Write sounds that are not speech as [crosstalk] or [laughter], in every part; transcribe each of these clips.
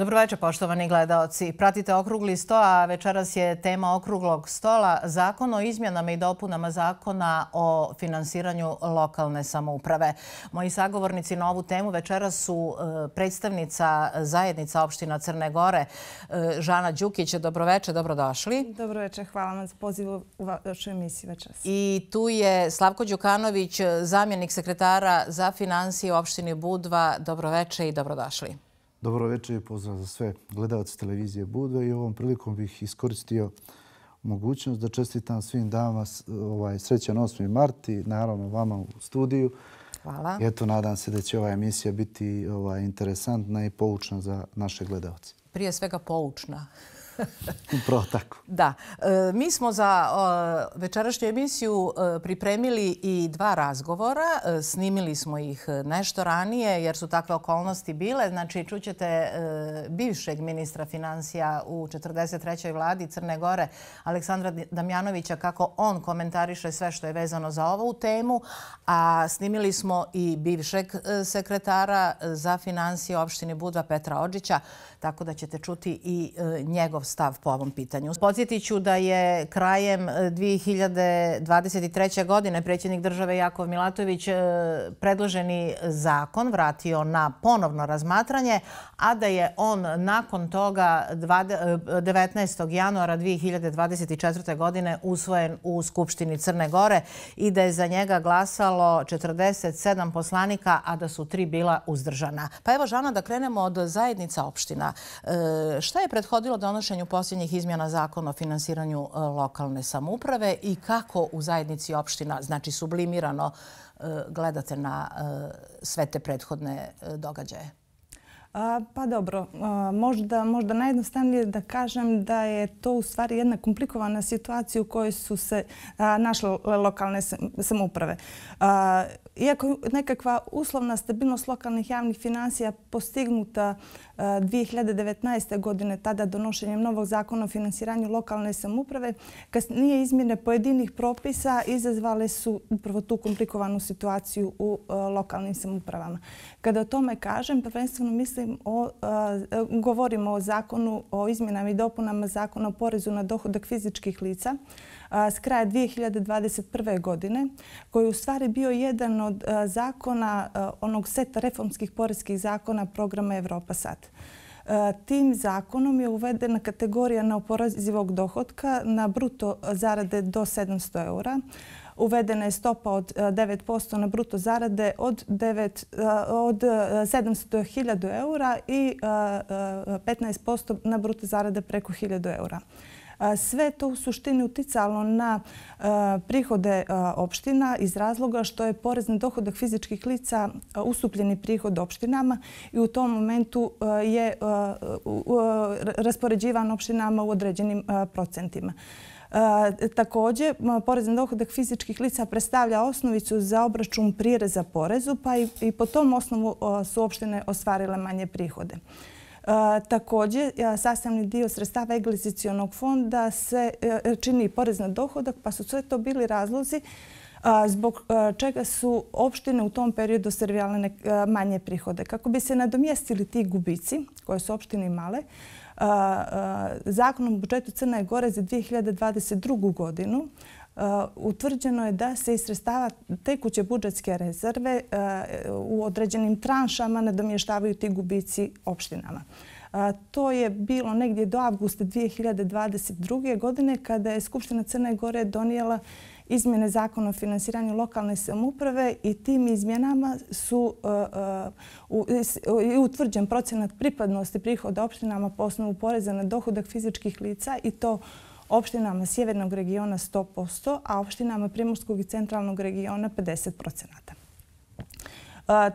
Dobroveče, poštovani gledalci. Pratite okrugli sto, a večeras je tema okruglog stola zakon o izmjenama i dopunama zakona o finansiranju lokalne samouprave. Moji sagovornici na ovu temu večeras su e, predstavnica zajednica opština Crne Gore, e, Žana Đukić. Dobroveče, dobrodošli. Dobroveče, hvala vam za poziv u vašoj emisiji večeras. I tu je Slavko Đukanović, zamjenik sekretara za financije u opštini Budva. Dobroveče i dobrodošli. Dobroveče. Dobro večer i pozdrav za sve gledalce televizije Budve i ovom prilikom bih iskoristio mogućnost da čestitam svim dama ovaj, srećan 8. mart i naravno vama u studiju. Hvala. I eto, nadam se da će ova emisija biti ovaj, interesantna i poučna za naše gledalce. Prije svega poučna. [laughs] Upravo tako. Da. E, mi smo za večerašnju emisiju e, pripremili i dva razgovora. E, snimili smo ih nešto ranije jer su takve okolnosti bile. Znači, čućete bivšeg ministra financija u 43. vladi Crne Gore, Aleksandra Damjanovića, kako on komentariše sve što je vezano za ovu temu. A snimili smo i bivšeg sekretara za financije opštine Budva, Petra Odžića, tako da ćete čuti i e, njegov stav po ovom pitanju. Podsjetiću da je krajem 2023. E, godine predsjednik države Jakov Milatović e, predloženi zakon vratio na ponovno razmatranje, a da je on nakon toga 19. januara 2024. godine usvojen u Skupštini Crne Gore i da je za njega glasalo 47 poslanika, a da su tri bila uzdržana. Pa evo, Žana, da krenemo od zajednica opština. E, šta je prethodilo donošenju posljednjih izmjena zakona o finansiranju e, lokalne samuprave i kako u zajednici opština, znači sublimirano, e, gledate na sve te prethodne događaje? Pa dobro, možda, možda najjednostavnije da kažem da je to u stvari jedna komplikovana situacija u kojoj su se našle lokalne samouprave. Iako nekakva uslovna stabilnost lokalnih javnih financija postignuta 2019. E, godine, tada donošenjem novog zakona o finansiranju lokalne samuprave, kasnije izmjene pojedinih propisa izazvale su upravo tu komplikovanu situaciju u e, lokalnim samupravama. Kada o tome kažem, prvenstveno mislim o, e, govorimo o zakonu, o izmjenama i dopunama zakona o porezu na dohodak fizičkih lica, s kraja 2021. godine, koji u stvari bio jedan od zakona, onog seta reformskih porezkih zakona programa Evropa Sad. Tim zakonom je uvedena kategorija na oporazivog dohodka na bruto zarade do 700 eura. Uvedena je stopa od 9% na bruto zarade od 700 hiljadu eura i 15% na bruto zarade preko 1.000 eura. eura. Sve to u suštini uticalo na prihode opština iz razloga što je porez na dohodak fizičkih lica ustupljeni prihod opštinama i u tom momentu je raspoređivan opštinama u određenim procentima. Također, porez na dohodak fizičkih lica predstavlja osnovicu za obračun prireza porezu, pa i po tom osnovu su opštine ostvarile manje prihode. Također, sastavni dio sredstava Eglizicijonog fonda se e, e, čini i porez na dohodak, pa su sve to bili razlozi zbog e, čega su opštine u tom periodu ostvarivale manje prihode. Kako bi se nadomjestili ti gubici koje su opštine imale, zakonom o budžetu Crna je Gora za 2022. godinu Uh, utvrđeno je da se iz sredstava tekuće budžetske rezerve uh, u određenim tranšama nadomještavaju ti gubici opštinama. Uh, to je bilo negdje do avgusta 2022. godine kada je Skupština Crne Gore donijela izmjene zakona o finansiranju lokalne samuprave i tim izmjenama su utvrđen procenat pripadnosti prihoda opštinama po osnovu poreza na dohodak fizičkih lica i to učinjeno opštinama sjevernog regiona 100%, a opštinama primorskog i centralnog regiona 50%. E,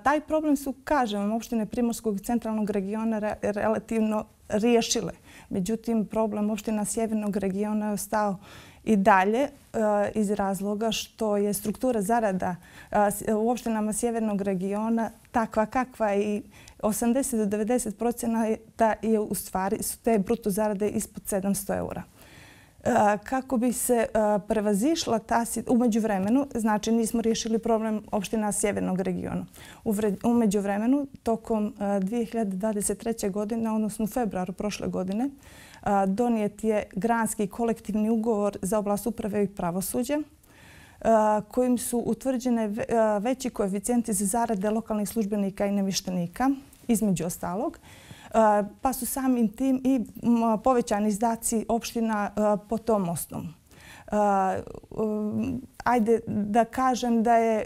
taj problem su, kažem vam, opštine Primorskog i centralnog regiona relativno riješile. Međutim, problem opština sjevernog regiona je ostao i dalje e, iz razloga što je struktura zarada e, u opštinama sjevernog regiona takva kakva i 80 do 90 procena je u stvari su te bruto zarade ispod 700 eura. Eh, kako bi se eh, prevazišla ta situacija. Umeđu vremenu, znači nismo riješili problem opština Sjevernog regiona. Umeđu vremenu, tokom 2023. Eh, godine, odnosno u februaru prošle godine, donijet je granski kolektivni ugovor za oblast uprave i pravosuđa kojim su utvrđene veći koeficijenti za zarade lokalnih službenika i nemištenika, između ostalog. Eh, pa su samim tim i povećani izdaci opština eh, po tom osnovu. Eh, ajde da kažem da je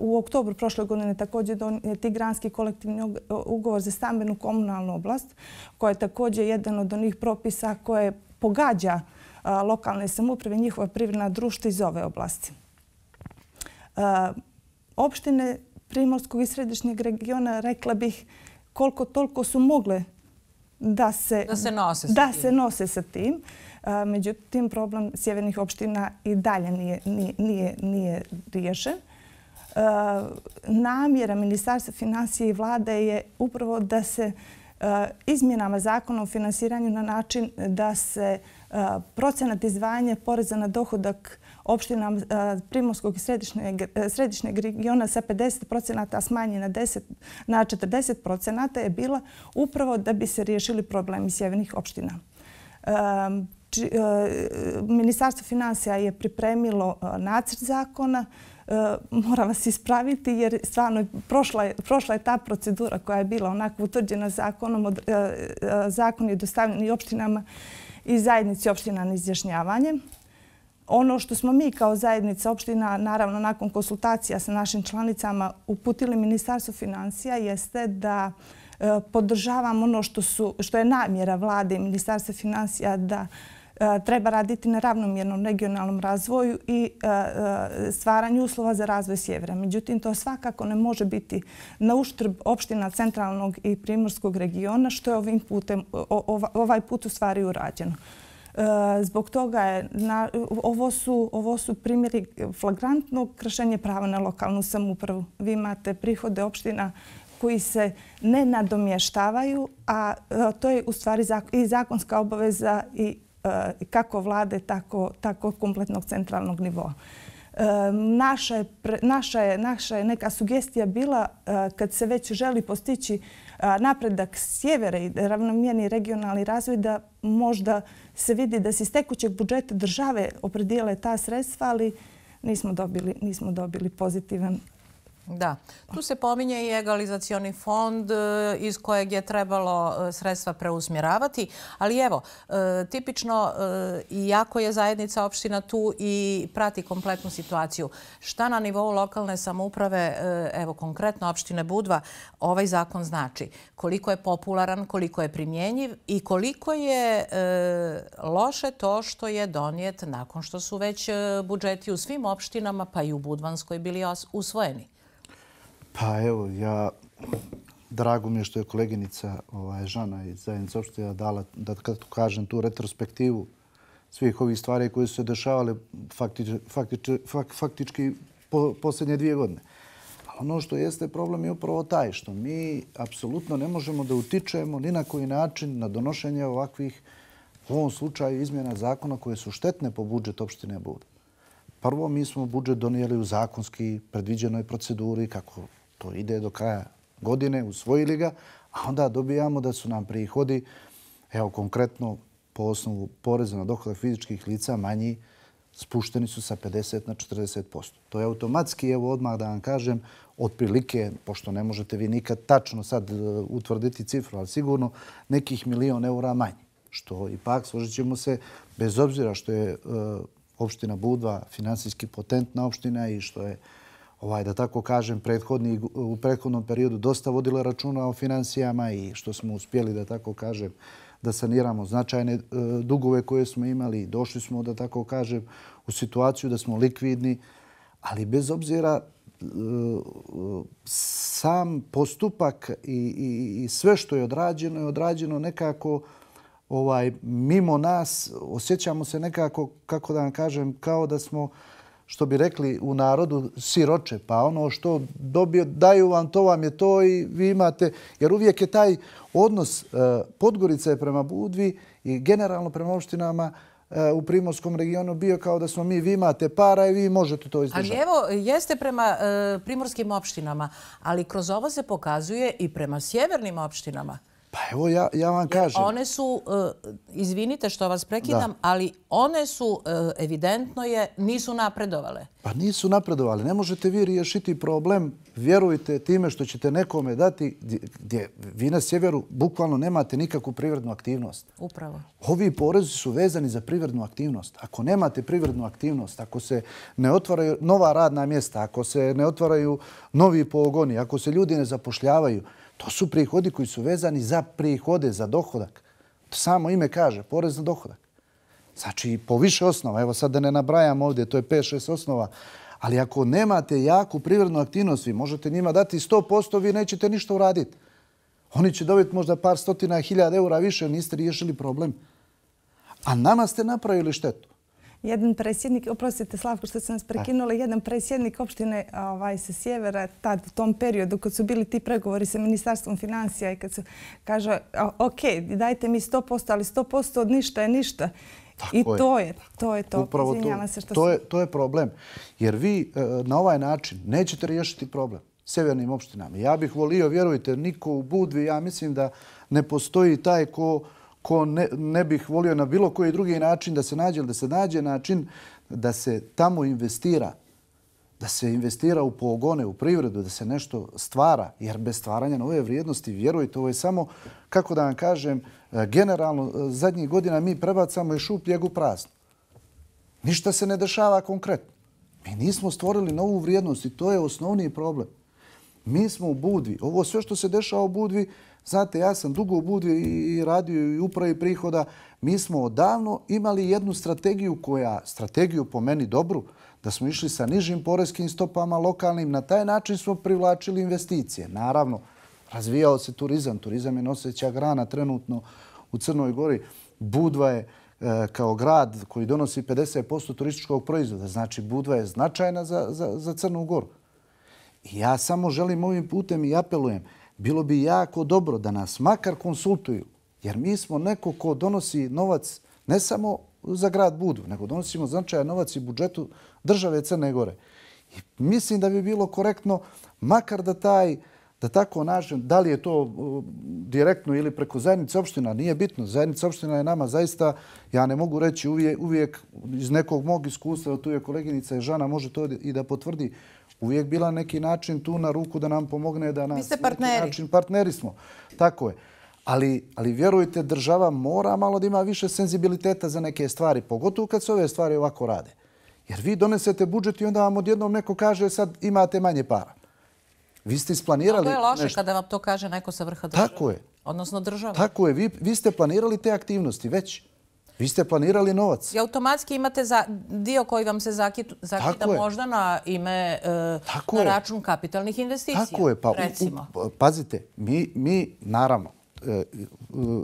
u oktobru prošle godine također donijeti granski kolektivni ugovor za stambenu komunalnu oblast, koja je također jedan od onih propisa koje pogađa lokalne samuprave njihova privredna društva iz ove oblasti. Opštine Primorskog i Središnjeg regiona, rekla bih, koliko toliko su mogle da se, da se, nose, sa tim. Međutim, problem sjevernih opština i dalje nije, nije, nije riješen. Namjera Ministarstva financije i vlade je upravo da se izmjenama zakona o finansiranju na način da se procenat izdvajanja poreza na dohodak opština Primorskog i Središnjeg e, regiona sa 50 procenata smanje na 40 procenata je bila upravo da bi se riješili problemi sjevernih opština. E, e, Ministarstvo financija je pripremilo nacrt zakona mora vas ispraviti jer stvarno prošla je ta procedura koja je bila onako utvrđena zakonom. Zakon je dostavljen i opštinama i zajednici opština na izjašnjavanje. Ono što smo mi kao zajednica opština, naravno nakon konsultacija sa našim članicama, uputili Ministarstvo financija jeste da e, podržavam ono što je namjera vlade i Ministarstva financija da e, treba raditi na ravnomjernom regionalnom razvoju i e, stvaranju uslova za razvoj sjevera. Međutim, to svakako ne može biti na uštrb opština centralnog i primorskog regiona, što je ovaj put u stvari urađeno. E, zbog toga je, ovo su primjeri flagrantnog kršenja prava na lokalnu samupravu. Vi imate prihode opština koji se ne nadomještavaju, a e, to je u stvari i zakonska obaveza i e, kako vlade, tako kompletnog centralnog nivoa. Naša je neka sugestija bila kad se već želi postići napredak sjevera i ravnomjerni regionalni razvoj da možda se vidi da se iz tekućeg budžeta države opredijele ta sredstva, ali nismo dobili pozitivan Da. Tu se pominje i egalizacioni fond e, iz kojeg je trebalo e, sredstva preusmjeravati. Ali evo, e, tipično, iako je zajednica opština tu i prati kompletnu situaciju, šta na nivou lokalne samouprave, evo konkretno opštine Budva, ovaj zakon znači? Koliko je popularan, koliko je primjenjiv i koliko je loše to što je donijet nakon što su već budžeti u svim opštinama, pa i u Budvanskoj, bili usvojeni? Pa evo, ja, drago mi je što je koleginica ovaj, Žana iz Zajednice opštine dala, da kad tu kažem, tu retrospektivu svih ovih stvari koje su se dešavale faktič, faktič, faktički po, posljednje dvije godine. Ono što jeste problem je upravo taj što mi apsolutno ne možemo da utičemo ni na koji način na donošenje ovakvih, u ovom slučaju, izmjena zakona koje su štetne po budžet opštine Bude. Prvo, mi smo budžet donijeli u zakonski predviđenoj proceduri kako to ide do kraja godine, usvojili ga, a onda dobijamo da su nam prihodi, evo konkretno po osnovu poreza na dohodak fizičkih lica manji, spušteni su sa 50 na 40%. To je automatski, evo odmah da vam kažem, otprilike, pošto ne možete vi nikad tačno sad e, utvrditi cifru, ali sigurno nekih milion eura manji. Što ipak, složit ćemo se, bez obzira što je e, opština Budva, finansijski potentna opština i što je ovaj, da tako kažem, prethodni, u prethodnom periodu dosta vodila računa o financijama i što smo uspjeli, da tako kažem, da saniramo značajne e, dugove koje smo imali. Došli smo, da tako kažem, u situaciju da smo likvidni, ali bez obzira e, sam postupak i, i, i sve što je odrađeno je odrađeno nekako ovaj mimo nas osjećamo se nekako kako da vam kažem kao da smo uh, što bi rekli u narodu, siroče, pa ono što dobio, daju vam, to vam je to i vi imate. Jer uvijek je taj odnos e, Podgorice prema Budvi i generalno prema opštinama e, u Primorskom regionu bio kao da smo mi, vi imate para i vi možete to izdržati. Ali evo, jeste prema e, Primorskim opštinama, ali kroz ovo se pokazuje i prema Sjevernim opštinama. Pa evo ja, ja vam kažem. one su, e, izvinite što vas prekidam, ali one su, e, evidentno je, nisu napredovale. Pa nisu napredovale. Ne možete vi riješiti problem, vjerujte time što ćete nekome dati, gdje vi na sjeveru bukvalno nemate nikakvu privrednu aktivnost. Upravo. Ovi porezi su vezani za privrednu aktivnost. Ako nemate privrednu aktivnost, ako se ne otvaraju nova radna mjesta, ako se ne otvaraju novi pogoni, ako se ljudi ne zapošljavaju, To su prihodi koji su vezani za prihode, za dohodak. To samo ime kaže, porez na dohodak. Znači, po više osnova, evo sad da ne nabrajam ovdje, to je 5-6 osnova, ali ako nemate jaku privrednu aktivnost, vi možete njima dati 100%, vi nećete ništa uraditi. Oni će dobiti možda par stotina hiljada eura više, niste riješili problem. A nama ste napravili štetu jedan predsjednik, oprostite Slavko što sam nas eh. prekinula, jedan predsjednik opštine ovaj, sa sjevera tad u tom periodu kad su bili ti pregovori sa Ministarstvom financija i kad su kaže ok, dajte mi 100%, ali 100% od ništa je ništa. I to je to. Upravo to je problem. Jer vi eh, na ovaj način nećete riješiti problem sjevernim opštinama. Ja bih volio, vjerujte, niko u Budvi, ja mislim da ne postoji taj ko ko ne, ne bih volio na bilo koji drugi način da se nađe da se nađe način da se tamo investira, da se investira u pogone, u privredu, da se nešto stvara, jer bez stvaranja nove vrijednosti, vjerujte, ovo je samo, kako da vam kažem, e, generalno e, zadnjih godina mi prebacamo i šupljeg u prazno. Ništa se ne dešava konkretno. Mi nismo stvorili novu vrijednost i to je osnovni problem. Mi smo u Budvi. Ovo sve što se dešava u Budvi, Znate, ja sam dugo u Budvi i radio i upravi prihoda. Mi smo odavno imali jednu strategiju koja, strategiju po meni dobru, da smo išli sa nižim porezkim stopama lokalnim. Na taj način smo privlačili investicije. Naravno, razvijao se turizam. Turizam je noseća grana trenutno u Crnoj gori. Budva je e, kao grad koji donosi 50% turističkog proizvoda. Znači, Budva je značajna za Crnu goru. Ja samo želim ovim putem i apelujem bilo bi jako dobro da nas makar konsultuju, jer mi smo neko ko donosi novac ne samo za grad Budu, nego donosimo značajan novac i budžetu države Crne Gore. I mislim da bi bilo korektno makar da taj da tako našem, da li je to uh, direktno ili preko zajednice opština, nije bitno. Zajednica opština je nama zaista, ja ne mogu reći uvijek, uvijek iz nekog mog iskustva, tu je koleginica Ježana, može to i da potvrdi, uvijek bila neki način tu na ruku da nam pomogne da nas... Vi ste partneri. Način, partneri smo. Tako je. Ali, ali vjerujte, država mora malo da ima više senzibiliteta za neke stvari, pogotovo kad se ove stvari ovako rade. Jer vi donesete budžet i onda vam odjednom neko kaže sad imate manje para. Vi ste isplanirali nešto. To je loše nešto. kada vam to kaže neko sa vrha države. Tako je. Odnosno država. Tako je. Vi, vi ste planirali te aktivnosti već. Vi ste planirali novac. I automatski imate dio koji vam se zakita možda na ime, e, na račun kapitalnih investicija. Tako je. Pa pa, pazite, mi naravno, e, e,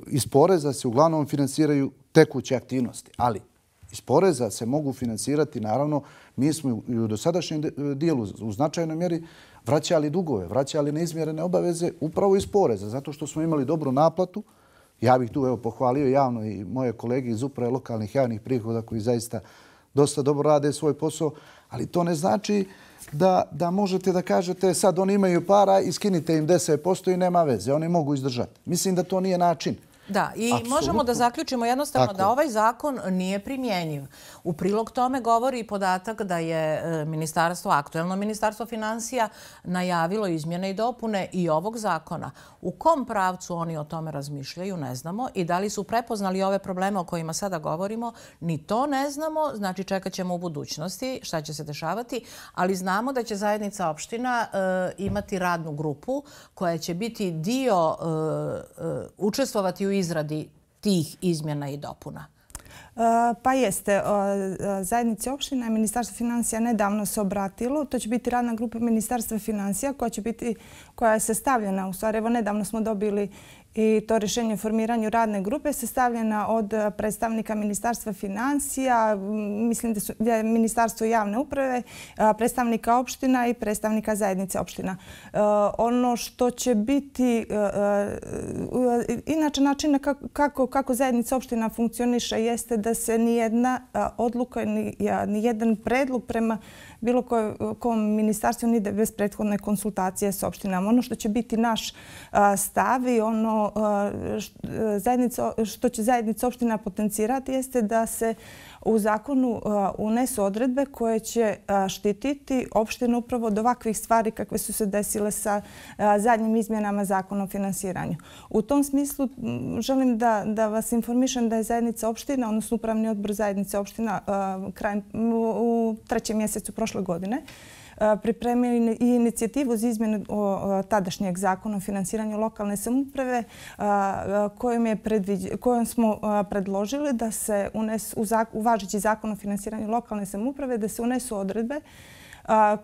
iz poreza se uglavnom finansiraju tekuće aktivnosti, ali iz poreza se mogu finansirati, naravno, mi smo i u dosadašnjem dijelu u značajnoj mjeri vraćali dugove, vraćali neizmjerene obaveze upravo iz poreza, zato što smo imali dobru naplatu, Ja bih tu pohvalio javno i moje kolege iz uprave lokalnih javnih prihoda koji zaista dosta dobro rade svoj posao, ali to ne znači da možete da kažete sad oni imaju para i skinite im 10% i nema veze. Oni mogu izdržati. Mislim da to nije način. Da, i možemo da zaključimo jednostavno da ovaj zakon nije primjenjiv. U prilog tome govori i podatak da je e, ministarstvo, aktuelno ministarstvo financija, najavilo izmjene i dopune i ovog zakona. U kom pravcu oni o tome razmišljaju, ne znamo. I da li su prepoznali ove probleme o kojima sada govorimo, ni to ne znamo. Znači, čekat ćemo u budućnosti šta će se dešavati. Ali znamo da će zajednica opština e, imati radnu grupu koja će biti dio, e, učestvovati u izradi tih izmjena i dopuna? E, pa jeste. E, zajednici opština i Ministarstvo financija nedavno se obratilo. To će biti radna grupa Ministarstva financija koja je sastavljena. U stvari, evo, nedavno smo dobili I to rješenje o formiranju radne grupe se stavljena od predstavnika Ministarstva financija, mislim da su Ministarstvo javne uprave, predstavnika opština i predstavnika zajednice opština. E, ono što će biti, e, e, inače način kako zajednica opština funkcioniše jeste da se nijedna odluka, nijedan predlog prema bilo kojom ministarstvu nide bez prethodne konsultacije s opštinama. Ono što će biti naš stav i ono što će zajednica opština potencirati jeste da se u zakonu e, unesu odredbe koje će e, štititi opštinu upravo od ovakvih stvari kakve su se desile sa e, zadnjim izmjenama zakona o finansiranju. U tom smislu želim da vas informišem da je zajednica opština, odnosno upravni odbor zajednice opština u trećem mjesecu prošle godine, pripremili i inicijativu za izmjenu tadašnjeg zakona o finansiranju lokalne samuprave kojom smo predložili da se unesu u važeći zakon o finansiranju lokalne samuprave da se unesu odredbe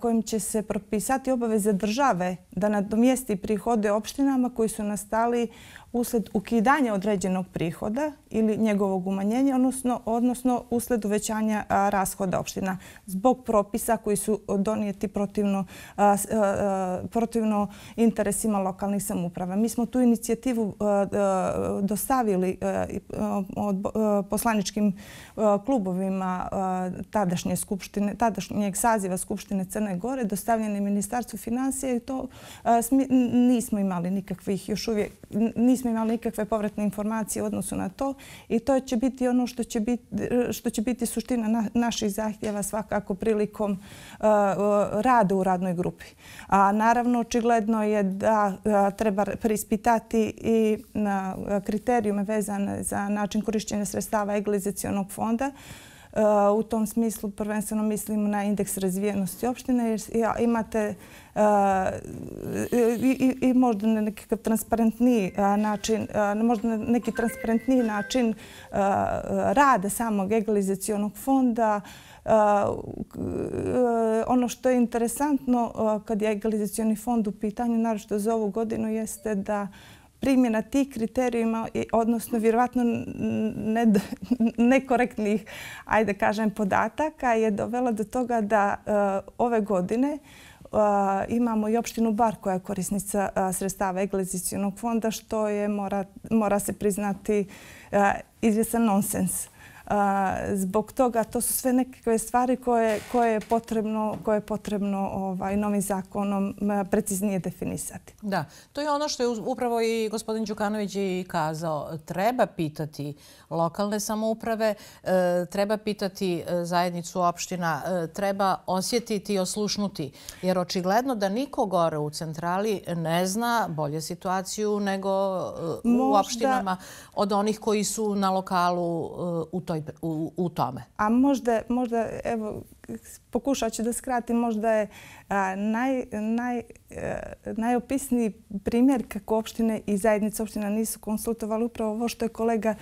kojim će se propisati obaveze države da nadomijesti prihode opštinama koji su nastali usled ukidanja određenog prihoda ili njegovog umanjenja, odnosno, odnosno usled uvećanja rashoda opština zbog propisa koji su donijeti protivno, protivno interesima lokalnih samuprava. Mi smo tu inicijativu dostavili poslaničkim klubovima tadašnje skupštine, tadašnjeg saziva Skupštine Crne Gore, dostavljene Ministarstvu financije i to nismo imali nikakvih još uvijek, nismo nismo imali nikakve povratne informacije u odnosu na to i to će biti ono što će biti, što će biti suština naših zahtjeva svakako prilikom uh, rada u radnoj grupi. A naravno, očigledno je da uh, treba prispitati i uh, kriterijume vezane za način korišćenja sredstava eglizacijonog fonda Eh, u tom smislu prvenstveno mislimo na indeks razvijenosti opštine jer imate eh, i možda eh, na neki transparentniji način možda na neki transparentniji način rada samog egalizacijonog fonda ono što je interesantno kad je egalizacijoni fond u pitanju naročito za ovu godinu jeste da je primjena tih kriterijima, odnosno vjerovatno nekorektnih, ajde kažem, podataka je dovela do toga da e, ove godine e, imamo i opštinu Bar koja je korisnica e, sredstava Eglezicijenog fonda, što je, mora se priznati, izvjesan nonsens zbog toga to su sve nekakve stvari koje je potrebno, koje je potrebno ovaj, novim zakonom preciznije definisati. Da, to je ono što je upravo i gospodin Đukanović i kazao. Treba pitati lokalne samouprave, e, treba pitati e, zajednicu opština, e, treba osjetiti i oslušnuti. Jer očigledno da niko gore u centrali ne zna bolje situaciju nego u opštinama od onih koji su na lokalu u toj toj, u, u tome? A možda, možda evo, pokušat ću da skratim, možda je e, najopisniji primjer kako opštine i zajednica opština nisu konsultovali upravo ovo što je kolega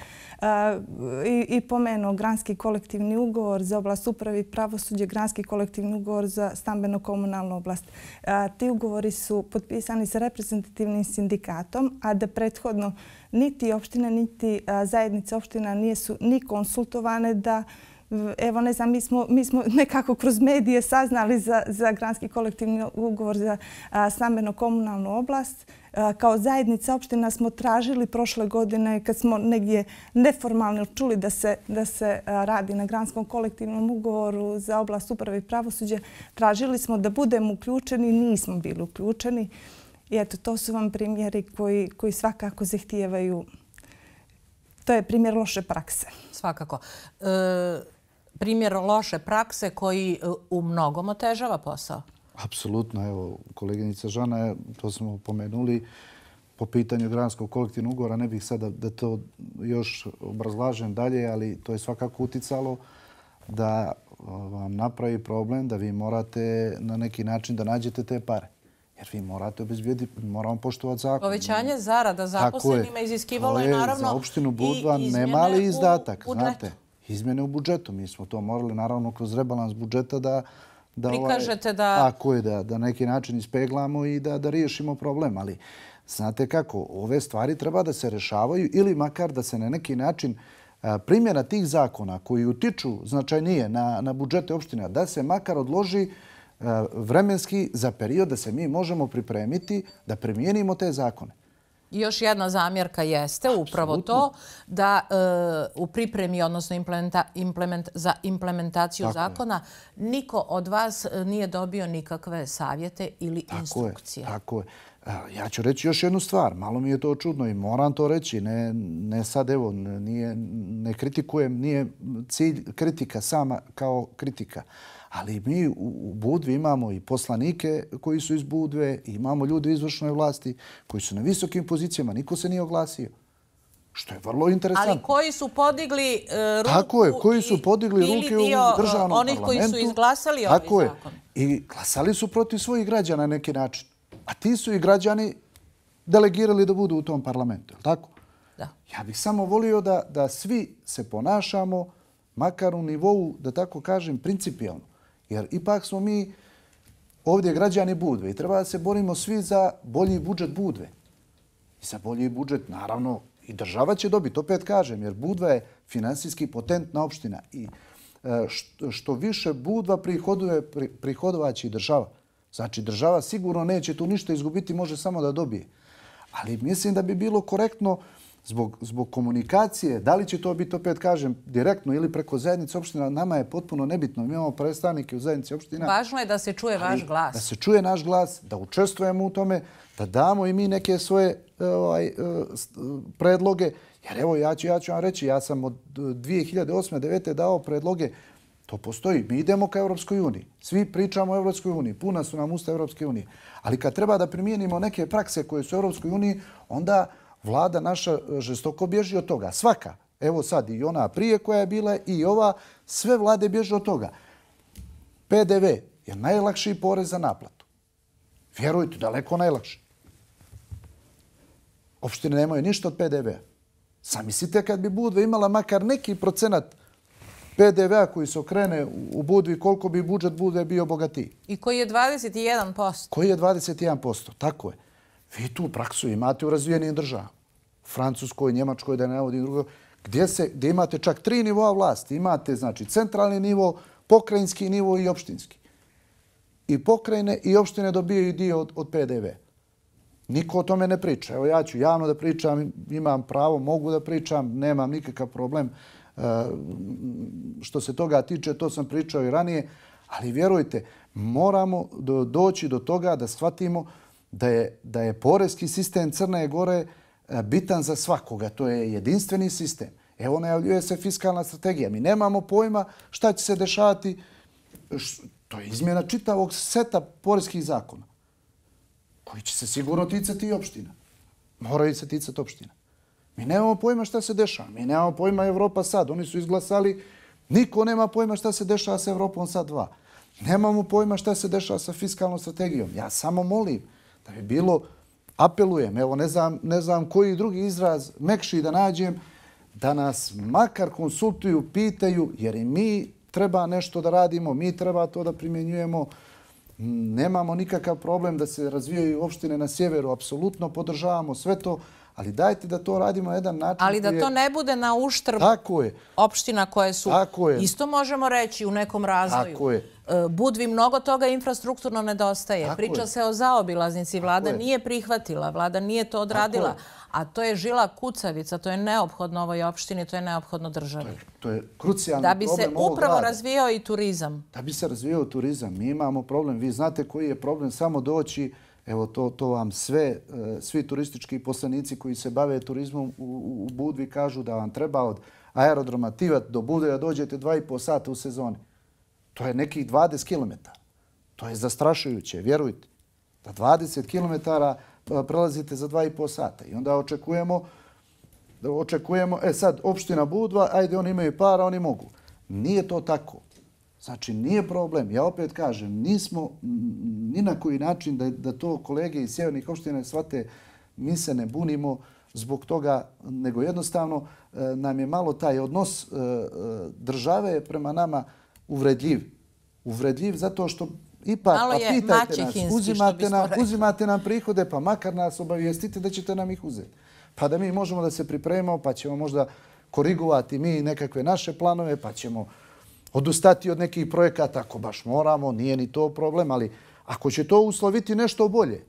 i pomenuo, granski kolektivni ugovor za oblast upravi pravosuđe, granski kolektivni ugovor za stambeno-komunalnu oblast. Ti ugovori su potpisani sa reprezentativnim sindikatom, a da prethodno niti opština, niti zajednica opština nije su ni konsultovane da učinu evo ne znam, mi smo, mi smo [laughs] nekako kroz medije saznali za, za granski kolektivni ugovor za stambeno-komunalnu oblast. kao zajednica opština smo tražili prošle godine kad smo negdje neformalno čuli da se, da se radi na granskom kolektivnom ugovoru za oblast uprave i pravosuđe, tražili smo da budemo uključeni, nismo bili uključeni. I eto, to su vam primjeri koji, koji svakako zahtijevaju To je primjer loše prakse. Svakako. E, primjer loše prakse koji e, u mnogom otežava posao? Apsolutno. Evo, koleginica Žana, to smo pomenuli, po pitanju granskog kolektivnog ugovora, ne bih sada da to još obrazlažem dalje, ali to je svakako uticalo da e, vam napravi problem da vi morate na neki način da nađete te pare. Jer vi morate obezbijediti, moramo poštovati zakon. Povećanje zarada zaposlenima iziskivalo je naravno i izmjene u budžetu izmjene u budžetu. Mi smo to morali, naravno, kroz rebalans budžeta da da ovaj, prikažete da... Tako je, da, da neki način ispeglamo i da, da riješimo problem. Ali znate kako, ove stvari treba da se rešavaju ili makar da se na neki način primjena tih zakona koji utiču značajnije na, na budžete opština, da se makar odloži vremenski za period da se mi možemo pripremiti da primijenimo te zakone. Još jedna zamjerka jeste upravo to da e, u pripremi, odnosno za implementaciju zakona, niko od vas e, nije dobio nikakve savjete ili instrukcije. Tako je. E, ja ću reći još jednu stvar. Malo mi je to čudno i moram to reći. Ne sad, evo, ne kritikujem. Nije cilj kritika sama kao kritika. Kritika. Ali mi u Budvi imamo i poslanike koji su iz Budve, imamo ljudi u izvršnoj vlasti koji su na visokim pozicijama, niko se nije oglasio. Što je vrlo interesantno. Ali koji su podigli e, ruku... Tako je, koji su podigli ruke u e, državnom parlamentu. Onih koji su izglasali ovaj zakon. Tako je. I glasali su protiv svojih građana neki način. A ti su i građani delegirali da budu u tom parlamentu. Tako? Da. Ja bih samo volio da svi se ponašamo, makar u nivou, da tako kažem, principijalno. Jer ipak smo mi ovdje građani Budve i treba da se borimo svi za bolji budžet Budve. I za bolji budžet, naravno, i država će dobiti, opet kažem, jer Budva je finansijski potentna opština i e, što više Budva prihoduje, prihodovaći država. Znači, država sigurno neće tu ništa izgubiti, može samo da dobije. Ali mislim da bi bilo korektno uh, zbog, zbog komunikacije, da li će to biti opet, kažem, direktno ili preko zajednice opština, nama je potpuno nebitno. Mi imamo predstavnike u zajednici opština. Važno je da se čuje vaš glas. Da se čuje naš glas, da učestvujemo u tome, da damo i mi neke svoje e, ovaj, e, e, predloge. Jer evo, ja ću, ja ću vam reći, ja sam od 2008-2009. dao predloge To postoji. Mi idemo ka Evropskoj uniji. Svi pričamo o Evropskoj uniji. Puna su nam usta Evropske unije. Ali kad treba da primijenimo neke prakse koje su u Evropskoj uniji, onda vlada naša e, žestoko bježi od toga. Svaka, evo sad i ona prije koja je bila i ova, sve vlade bježi od toga. PDV je najlakši porez za naplatu. Vjerujte, daleko najlakši. Opštine nemaju ništa od PDV-a. Samislite kad bi Budva imala makar neki procenat PDV-a koji se okrene u Budvi, koliko bi budžet Budve bio bogatiji. I koji je 21%. Koji je 21%, tako je. Vi tu praksu imate u razvijenim državama. Francuskoj, Njemačkoj, da ne navodim drugo. Gdje, se, gdje imate čak tri nivoa vlasti. Imate znači, centralni nivo, pokrajinski nivo i opštinski. I pokrajine i opštine dobijaju dio od, od PDV. Niko o tome ne priča. Evo ja ću javno da pričam, imam pravo, mogu da pričam, nemam nikakav problem. E, što se toga tiče, to sam pričao i ranije. Ali vjerujte, moramo doći do toga da shvatimo da je, da je porezki sistem Crne Gore e, bitan za svakoga. To je jedinstveni sistem. Evo najavljuje se fiskalna strategija. Mi nemamo pojma šta će se dešavati. To je izmjena čitavog seta porezkih zakona koji će se sigurno ticati i opština. Moraju se ticati opština. Mi nemamo pojma šta se dešava. Mi nemamo pojma Evropa sad. Oni su izglasali. Niko nema pojma šta se dešava sa Evropom sad dva. Nemamo pojma šta se dešava sa fiskalnom strategijom. Ja samo molim da bi bilo, apelujem, evo ne znam, ne znam koji drugi izraz, mekši da nađem, da nas makar konsultuju, pitaju, jer i mi treba nešto da radimo, mi treba to da primjenjujemo, nemamo nikakav problem da se razvijaju opštine na sjeveru, apsolutno podržavamo sve to, ali dajte da to radimo na jedan način. Ali da to ne bude na uštrb Tako je. opština koje su, je. isto možemo reći, u nekom razvoju. Tako je. E, Budvi mnogo toga infrastrukturno nedostaje. Priča se o zaobilaznici. Vlada nije prihvatila, vlada nije to odradila. A to je žila kucavica, to je neophodno ovoj opštini, to je neophodno državi. To je krucijalni problem ovog vlada. Da bi se upravo razvio i turizam. Da bi se razvio turizam. Mi imamo problem. Vi znate koji je problem samo doći, evo to to vam sve, e, svi turistički poslanici koji se bave turizmom u Budvi kažu da vam treba od aerodroma Tivat do Budve, da dođete dva i po sata u sezoni. To je nekih 20 km. To je zastrašujuće, vjerujte. Da 20 km e, prelazite za 2,5 sata. I onda očekujemo, da očekujemo, e sad, opština Budva, ajde, oni imaju para, oni mogu. Nije to tako. Znači, nije problem. Ja opet kažem, nismo ni na koji način da, da to kolege iz sjevernih opština shvate, mi se ne bunimo zbog toga, nego jednostavno e, nam je malo taj odnos e, države prema nama, uvredljiv. Uvredljiv zato što ipak, pa pitajte nas, uzimate nam, uzimate nam prihode, pa makar nas obavijestite da ćete nam ih uzeti. Pa da mi možemo da se pripremimo, pa ćemo možda korigovati mi nekakve naše planove, pa ćemo odustati od nekih projekata ako baš moramo, nije ni to problem, ali ako će to usloviti nešto bolje,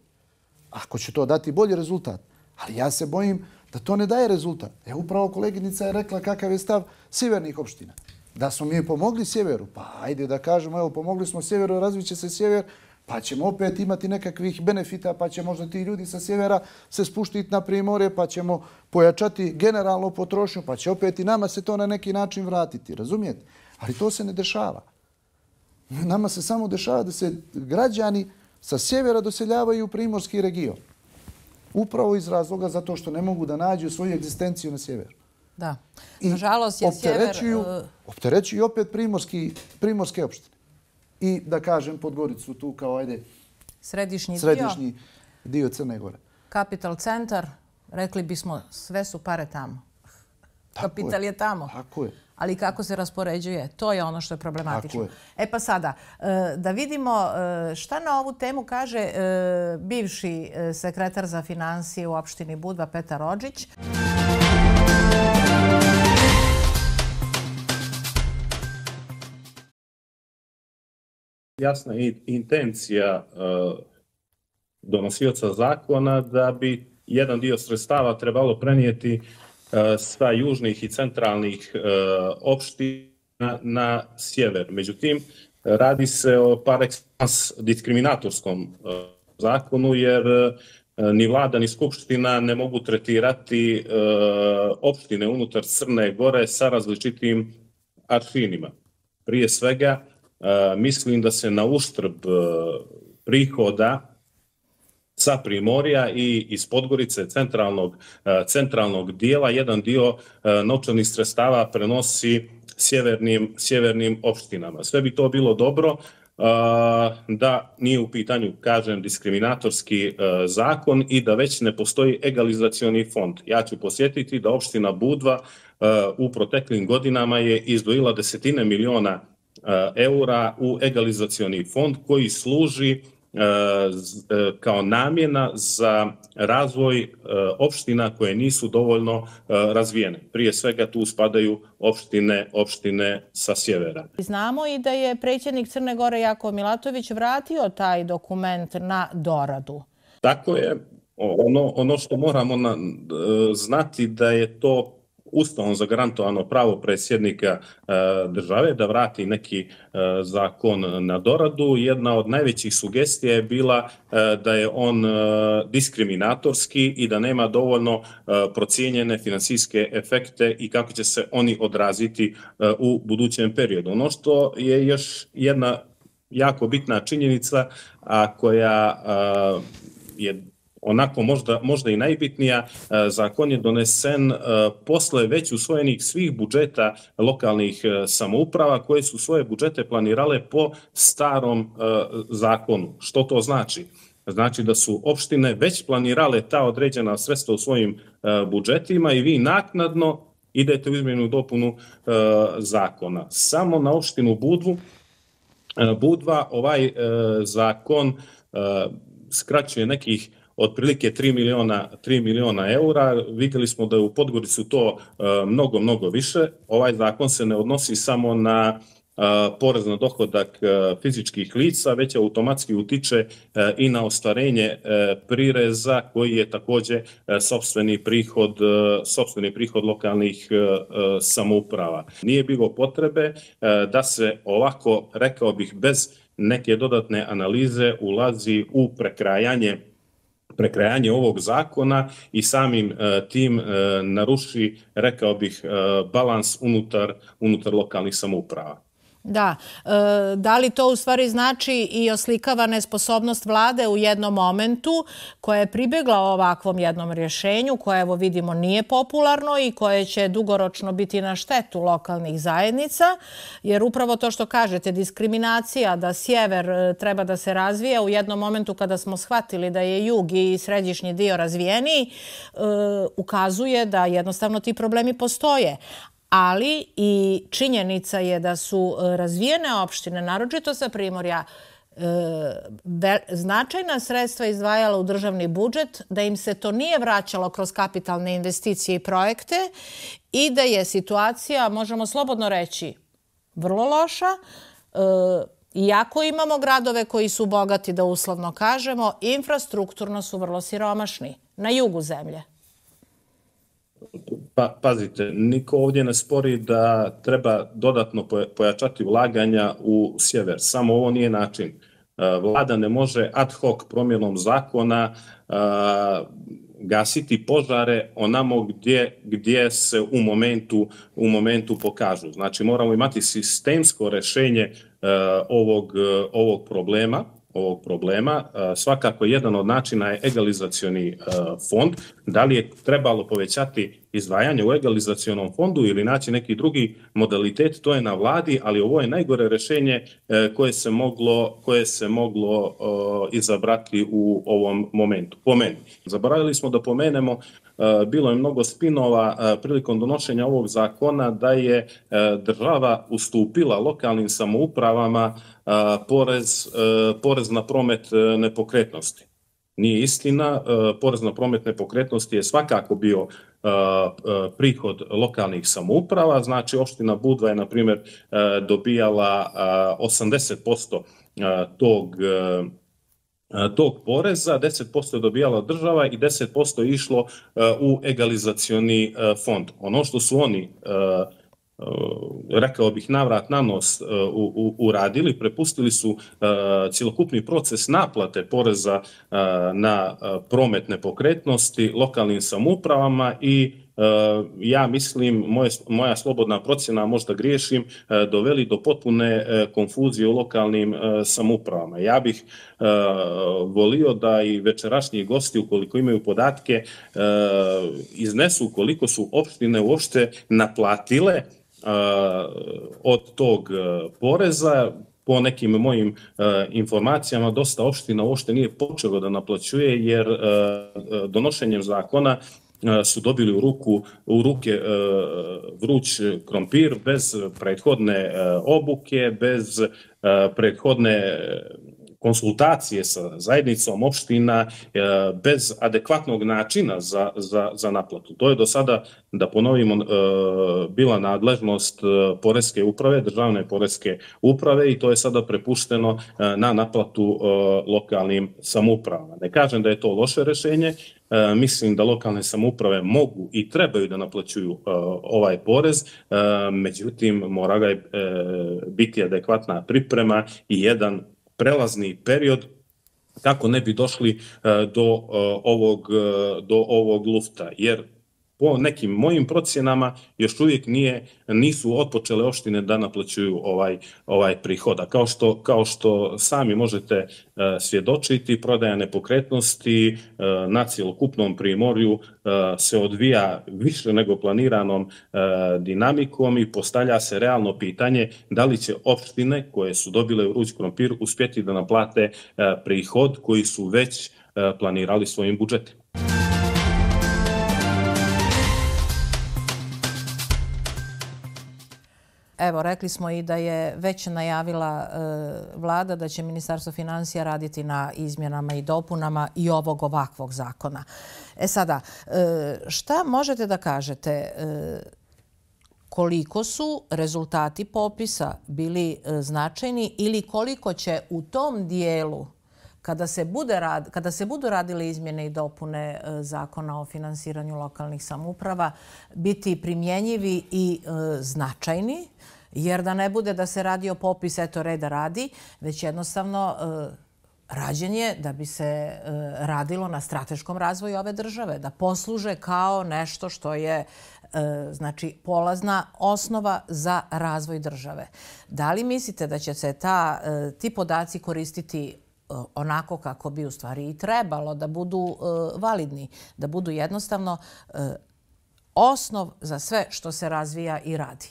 ako će to dati bolji rezultat, ali ja se bojim da to ne daje rezultat. E, upravo koleginica je rekla kakav je stav sivernih opština. Da smo mi pomogli sjeveru, pa ajde da kažemo, evo, pomogli smo sjeveru, razvit će se sjever, pa ćemo opet imati nekakvih benefita, pa će možda ti ljudi sa sjevera se spuštiti na primore, pa ćemo pojačati generalno potrošnju, pa će opet i nama se to na neki način vratiti, razumijete? Ali to se ne dešava. Nama se samo dešava da se građani sa sjevera doseljavaju u primorski region. Upravo iz razloga zato što ne mogu da nađu svoju egzistenciju na sjeveru. Da. Nažalost je sjever... Opterećuju uh, i opet primorske opštine. I da kažem Podgoricu tu kao ajde... Središnji dio Crne Gore. Kapital centar, rekli bismo sve su pare tamo. Kapital je tamo. Tako je. Ali kako se raspoređuje, to je ono što je problematično. E pa sada, uh, da vidimo uh, šta na ovu temu kaže bivši sekretar za financije u opštini Budva, Petar Ođić. Muzika jasna intencija e, donosioca zakona da bi jedan dio sredstava trebalo prenijeti e, sva južnih i centralnih e, opština na sjever. Međutim, radi se o par ekspans diskriminatorskom zakonu, jer ni vlada ni skupština ne mogu tretirati opštine unutar Crne Gore sa različitim aršinima. Prije svega, Eh, mislim da se na uštrb eh, prihoda sa Primorija i iz Podgorice centralnog, eh, centralnog dijela jedan dio novčanih sredstava prenosi sjevernim, sjevernim opštinama. Sve bi to bilo dobro da nije u pitanju, kažem, diskriminatorski zakon i da već ne postoji egalizacioni fond. Ja ću posjetiti da opština Budva u proteklim godinama je izdvojila desetine miliona Eh, eura u egalizacioni fond koji služi eh, eh, kao namjena za razvoj opština koje nisu dovoljno razvijene. Prije svega tu spadaju opštine, opštine sa sjevera. Znamo i da je predsjednik Crne Gore Jako Milatović vratio taj dokument na doradu. Tako je. Ono, ono što moramo znati da je to ustavom zagarantovano pravo predsjednika e, države da vrati neki e, zakon na doradu. Jedna od najvećih sugestija je bila e, da je on diskriminatorski i da nema dovoljno procijenjene finansijske efekte i kako će se oni odraziti u budućem periodu. Ono što je još jedna jako bitna činjenica, a koja je onako možda, možda i najbitnija, e, zakon je donesen e, posle već usvojenih svih budžeta lokalnih e, samouprava koje su svoje budžete planirale po starom zakonu. Što to znači? Znači da su opštine već planirale ta određena sredstva u svojim budžetima i vi naknadno idete u izmjenu dopunu zakona. Samo na opštinu Budvu, Budva ovaj zakon skraćuje nekih otprilike 3 miliona 3 miliona eura. Vidjeli smo da je u Podgoricu to e, mnogo mnogo više. Ovaj zakon se ne odnosi samo na e, porez na dohodak e, fizičkih lica, već automatski utiče i na ostvarenje prireza koji je takođe sobstveni prihod, sobstveni prihod lokalnih samouprava. Nije bilo potrebe da se ovako, rekao bih, bez neke dodatne analize ulazi u prekrajanje prekrajanje ovog zakona i samim e, tim e, naruši, rekao bih, e, balans unutar, unutar lokalnih samouprava. Da. E, da li to u stvari znači i oslikava nesposobnost vlade u jednom momentu koja je pribjegla ovakvom jednom rješenju koje, evo vidimo, nije popularno i koje će dugoročno biti na štetu lokalnih zajednica? Jer upravo to što kažete, diskriminacija da sjever e, treba da se razvija u jednom momentu kada smo shvatili da je jug i središnji dio razvijeniji, e, ukazuje da jednostavno ti problemi postoje ali i činjenica je da su e, razvijene opštine, naročito sa Primorja, e, značajna sredstva izdvajala u državni budžet, da im se to nije vraćalo kroz kapitalne investicije i projekte i da je situacija, možemo slobodno reći, vrlo loša. E, iako imamo gradove koji su bogati, da uslovno kažemo, infrastrukturno su vrlo siromašni na jugu zemlje. Pa, pazite, niko ovdje ne spori da treba dodatno pojačati ulaganja u sjever. Samo ovo nije način. E, vlada ne može ad hoc promjenom zakona e, gasiti požare onamo gdje, gdje se u momentu, u momentu pokažu. Znači moramo imati sistemsko rešenje e, ovog, ovog problema, ovog problema. E, svakako jedan od načina je egalizacioni e, fond. Da li je trebalo povećati izdvajanje u egalizacionom fondu ili naći neki drugi modalitet, to je na vladi, ali ovo je najgore rešenje e, koje se moglo, koje se moglo izabrati u ovom momentu. Po Zaboravili smo da pomenemo Bilo je mnogo spinova prilikom donošenja ovog zakona da je država ustupila lokalnim samoupravama porez, porez na promet e, nepokretnosti. Nije istina, e, porez na promet nepokretnosti je svakako bio e, prihod lokalnih samouprava, znači opština Budva je, na primjer, dobijala 80% tog, tog poreza, 10% je dobijala država i 10% je išlo u egalizacioni fond. Ono što su oni Eh, rekao bih navrat na nos eh, uradili, prepustili su eh, cjelokupni proces naplate poreza na prometne pokretnosti lokalnim samoupravama i ja mislim, moje, moja slobodna procjena, možda griješim, doveli do potpune konfuzije u lokalnim samupravama. Ja bih volio da i večerašnji gosti, ukoliko imaju podatke, iznesu koliko su opštine uopšte naplatile uh, od tog eh, poreza. Po nekim mojim eh, informacijama, dosta opština uopšte nije počelo da naplaćuje, jer donošenjem zakona su dobili u ruku u ruke vruć krompir bez prethodne obuke bez prethodne konsultacije sa zajednicom opština e, bez adekvatnog načina za, za, za naplatu. To je do sada, da ponovimo, e, bila nadležnost e, Poreske uprave, državne Poreske uprave i to je sada prepušteno na naplatu lokalnim samoupravama. Ne kažem da je to loše rešenje, mislim da lokalne samouprave mogu i trebaju da naplaćuju ovaj porez, međutim mora ga biti adekvatna priprema i jedan prelazni period kako ne bi došli e, do e, ovog e, do ovog lufta jer po nekim mojim procjenama još uvijek nije nisu otpočele opštine da naplaćuju ovaj ovaj prihoda kao što kao što sami možete e, svjedočiti prodaja nepokretnosti e, na cjelokupnom primorju e, se odvija više nego planiranom dinamikom i postavlja se realno pitanje da li će opštine koje su dobile ruč krompir uspjeti da naplate prihod koji su već planirali svojim budžetima. Evo, rekli smo i da je već najavila e, vlada da će Ministarstvo financija raditi na izmjenama i dopunama i ovog ovakvog zakona. E sada, e, šta možete da kažete? E, koliko su rezultati popisa bili značajni ili koliko će u tom dijelu kada se, bude rad, kada se budu radile izmjene i dopune e, zakona o finansiranju lokalnih samuprava biti primjenjivi i e, značajni, jer da ne bude da se radi o popis, eto reda radi, već jednostavno e, rađen je da bi se radilo na strateškom razvoju ove države, da posluže kao nešto što je znači polazna osnova za razvoj države. Da li mislite da će se ta, ti podaci koristiti E, onako kako bi u stvari i trebalo da budu e, validni, da budu jednostavno e, osnov za sve što se razvija i radi.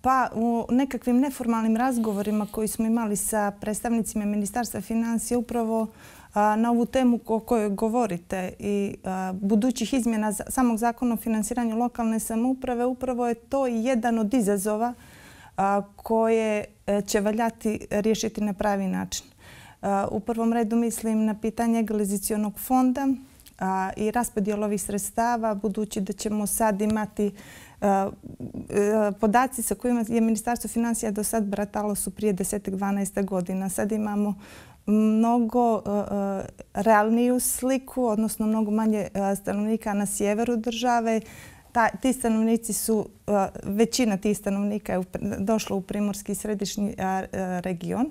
Pa u nekakvim neformalnim razgovorima koji smo imali sa predstavnicima Ministarstva financija upravo na ovu temu o kojoj govorite i budućih izmjena samog zakona o finansiranju lokalne samouprave, upravo je to jedan od izazova koje će valjati riješiti na pravi način. U prvom redu mislim na pitanje egalizacijonog fonda i ovih sredstava, budući da ćemo sad imati e, podaci sa kojima je Ministarstvo financija do sad bratalo su prije 10-12 godina. Sad imamo mnogo e, e, realniju sliku, odnosno mnogo manje stanovnika na sjeveru države. Ti stanovnici su, većina tih stanovnika je došla u primorski središnji region. Hvala.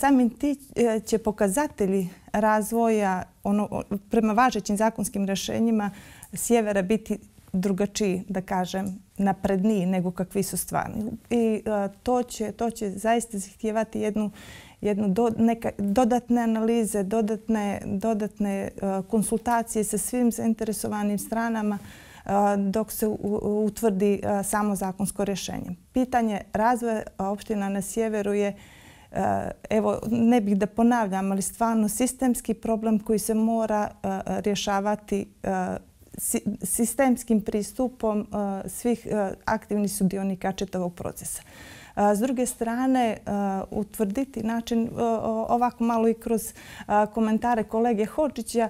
Sami ti e, će pokazatelji razvoja ono, prema važećim zakonskim rešenjima sjevera biti drugačiji, da kažem, napredniji nego kakvi su stvarni. I e, to će zaista zahtjevati jednu dodatne analize, dodatne e, konsultacije sa svim zainteresovanim stranama dok se utvrdi samo zakonsko rješenje. Pitanje razvoja opština na sjeveru je Eh, evo, ne bih da ponavljam, ali stvarno sistemski problem koji se mora eh, rješavati eh, sistemskim pristupom svih aktivnih sudionika četavog procesa. S druge strane, utvrditi način ovako malo i kroz komentare kolege Hočića,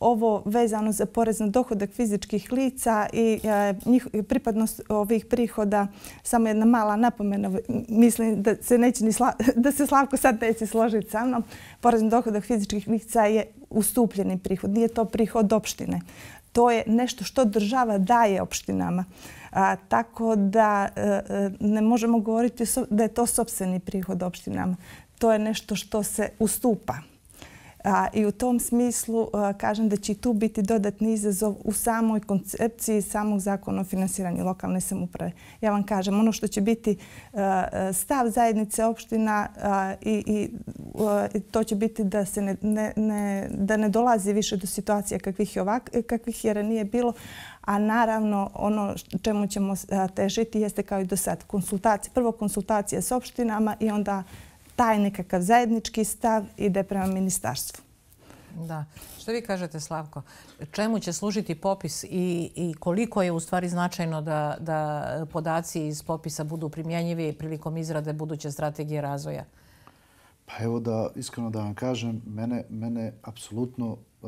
ovo vezano za porezno dohodak fizičkih lica i pripadnost ovih prihoda, samo jedna mala napomena, mislim da se [laughs] Slavko sad neće složiti sa mnom, porezno dohodak fizičkih lica je ustupljeni prihod, nije to prihod opštine. To je nešto što država daje opštinama. A, tako da e, e, ne možemo govoriti da je to sobstveni prihod opštinama. To je nešto što se ustupa. A, I u tom smislu e, kažem da će tu biti dodatni izazov u samoj koncepciji samog zakona o finansiranju lokalne samuprave. Ja vam kažem, ono što će biti stav zajednice opština i, i to će biti da, se ne, ne, ne, da ne dolazi više do situacija kakvih kakvih je ranije bilo, a naravno ono čemu ćemo težiti jeste kao i do sad konsultacije. Prvo konsultacije s opštinama i onda taj nekakav zajednički stav ide prema ministarstvu. Da. Što vi kažete, Slavko? Čemu će služiti popis i, i koliko je u stvari značajno da, da podaci iz popisa budu primjenjivi prilikom izrade buduće strategije razvoja? Pa evo da iskreno da vam kažem, mene, mene apsolutno e,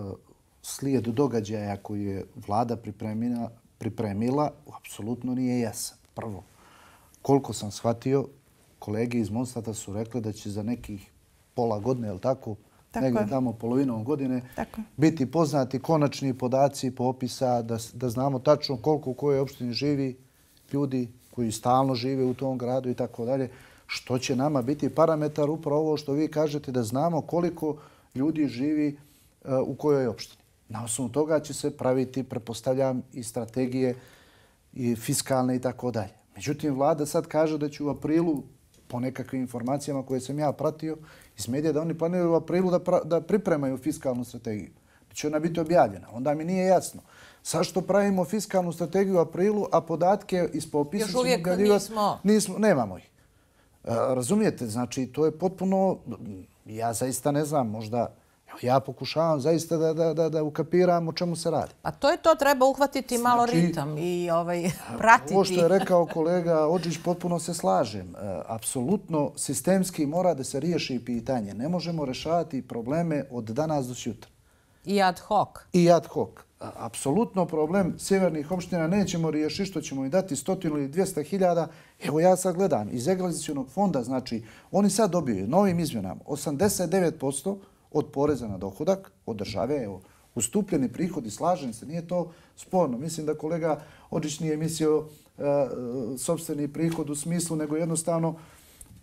slijed događaja koji je vlada pripremila, pripremila apsolutno nije jasan. Prvo, koliko sam shvatio, kolege iz Mostata su rekli da će za nekih pola godine, je li tako, tako negdje tamo polovinom godine, tako. biti poznati konačni podaci popisa, da, da znamo tačno koliko u kojoj opštini živi ljudi koji stalno žive u tom gradu i tako dalje, što će nama biti parametar upravo ovo što vi kažete da znamo koliko ljudi živi uh, u kojoj opštini. Na osnovu toga će se praviti, prepostavljam, i strategije i fiskalne i tako dalje. Međutim, vlada sad kaže da će u aprilu, po nekakvim informacijama koje sam ja pratio iz medija, da oni planiraju u aprilu da, da pripremaju fiskalnu strategiju. Da će ona biti objavljena. Onda mi nije jasno. Sašto pravimo fiskalnu strategiju u aprilu, a podatke iz popisa... Još uvijek gledivo, nismo. nismo. Nemamo ih. E, razumijete, znači, to je potpuno... Ja zaista ne znam, možda... Ja pokušavam zaista da, da, da, da ukapiram o čemu se radi. A pa to je to, treba uhvatiti znači, malo ritam i ovaj, [laughs] pratiti. Ovo što je rekao kolega Ođić, potpuno se slažem. E, apsolutno sistemski mora da se riješi pitanje. Ne možemo rešavati probleme od danas do sutra. I ad hoc. I ad hoc. E, apsolutno problem sjevernih opština nećemo riješiti što ćemo im dati 100 ili 200 hiljada. Evo ja sad gledam iz egalizacijonog fonda, znači oni sad dobiju novim izmjenama 89% od poreza na dohodak, od države, evo, ustupljeni prihod i slažen se, nije to sporno. Mislim da kolega Odžić nije mislio e, sobstveni prihod u smislu, nego jednostavno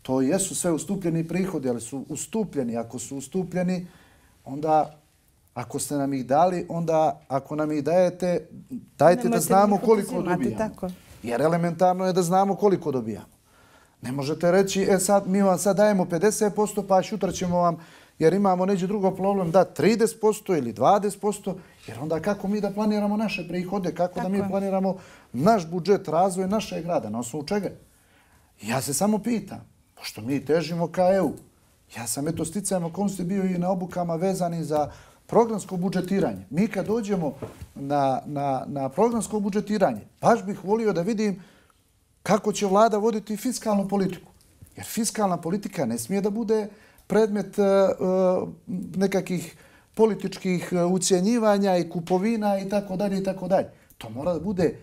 to jesu sve ustupljeni prihodi, ali su ustupljeni. Ako su ustupljeni, onda ako ste nam ih dali, onda ako nam ih dajete, dajte Nemojte da znamo koliko dobijamo. Tako. Jer elementarno je da znamo koliko dobijamo. Ne možete reći, e sad, mi vam sad dajemo 50%, pa šutra ćemo vam jer imamo neđe drugo problem da 30% ili 20%, jer onda kako mi da planiramo naše prihode, kako Tako. da mi planiramo naš budžet, razvoj naše grada, na osnovu čega? Ja se samo pitam, pošto mi težimo ka EU, ja sam eto sticajem o kom bio i na obukama vezani za programsko budžetiranje. Mi kad dođemo na, na, na programsko budžetiranje, baš bih volio da vidim kako će vlada voditi fiskalnu politiku. Jer fiskalna politika ne smije da bude uh, predmet e, e, nekakih političkih e, ucijenjivanja i kupovina i tako dalje i tako dalje. To mora da bude,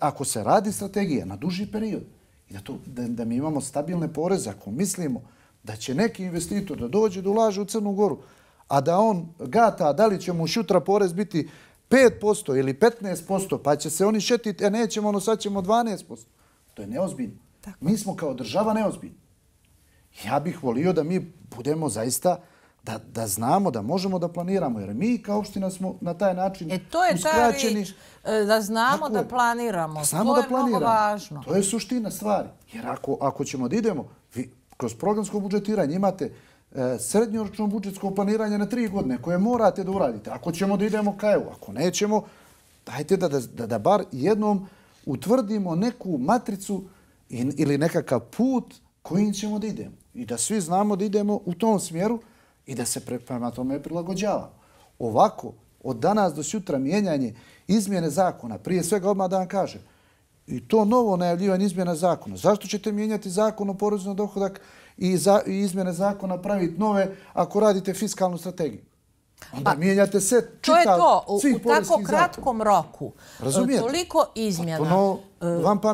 ako se radi strategija, na duži period. I da, to, da, da mi imamo stabilne poreze, ako mislimo da će neki investitor da dođe da ulaže u Crnu Goru, a da on gata da li će mu šutra porez biti 5% ili 15%, pa će se oni šetiti, a nećemo, ono sad ćemo 12%. To je neozbiljno. Mi smo kao država neozbiljni. Ja bih volio da mi budemo zaista da, da znamo, da možemo da planiramo, jer mi kao opština smo na taj način uskraćeni. E to je uskraćeni. ta rič, e, da znamo da planiramo. Da znamo to da je planiramo. mnogo važno. To je suština stvari. Jer ako, ako ćemo da idemo, vi kroz programsko budžetiranje imate e, srednjoročno budžetsko planiranje na tri godine koje morate da uradite. Ako ćemo da idemo ka EU, ako nećemo, dajte da, da, da, da bar jednom utvrdimo neku matricu in, ili nekakav put kojim ćemo da idemo i da svi znamo da idemo u tom smjeru i da se prema tome prilagođava. Ovako, od danas do sutra mijenjanje izmjene zakona, prije svega odmah da vam kažem, i to novo najavljivanje izmjena zakona. Zašto ćete mijenjati zakon o porozu na dohodak i, za, i izmjene zakona praviti nove ako radite fiskalnu strategiju? I da pa, mijenjate se čitav svih poreskih zakona. U tako kratkom roku, e, toliko izmjena... Ono,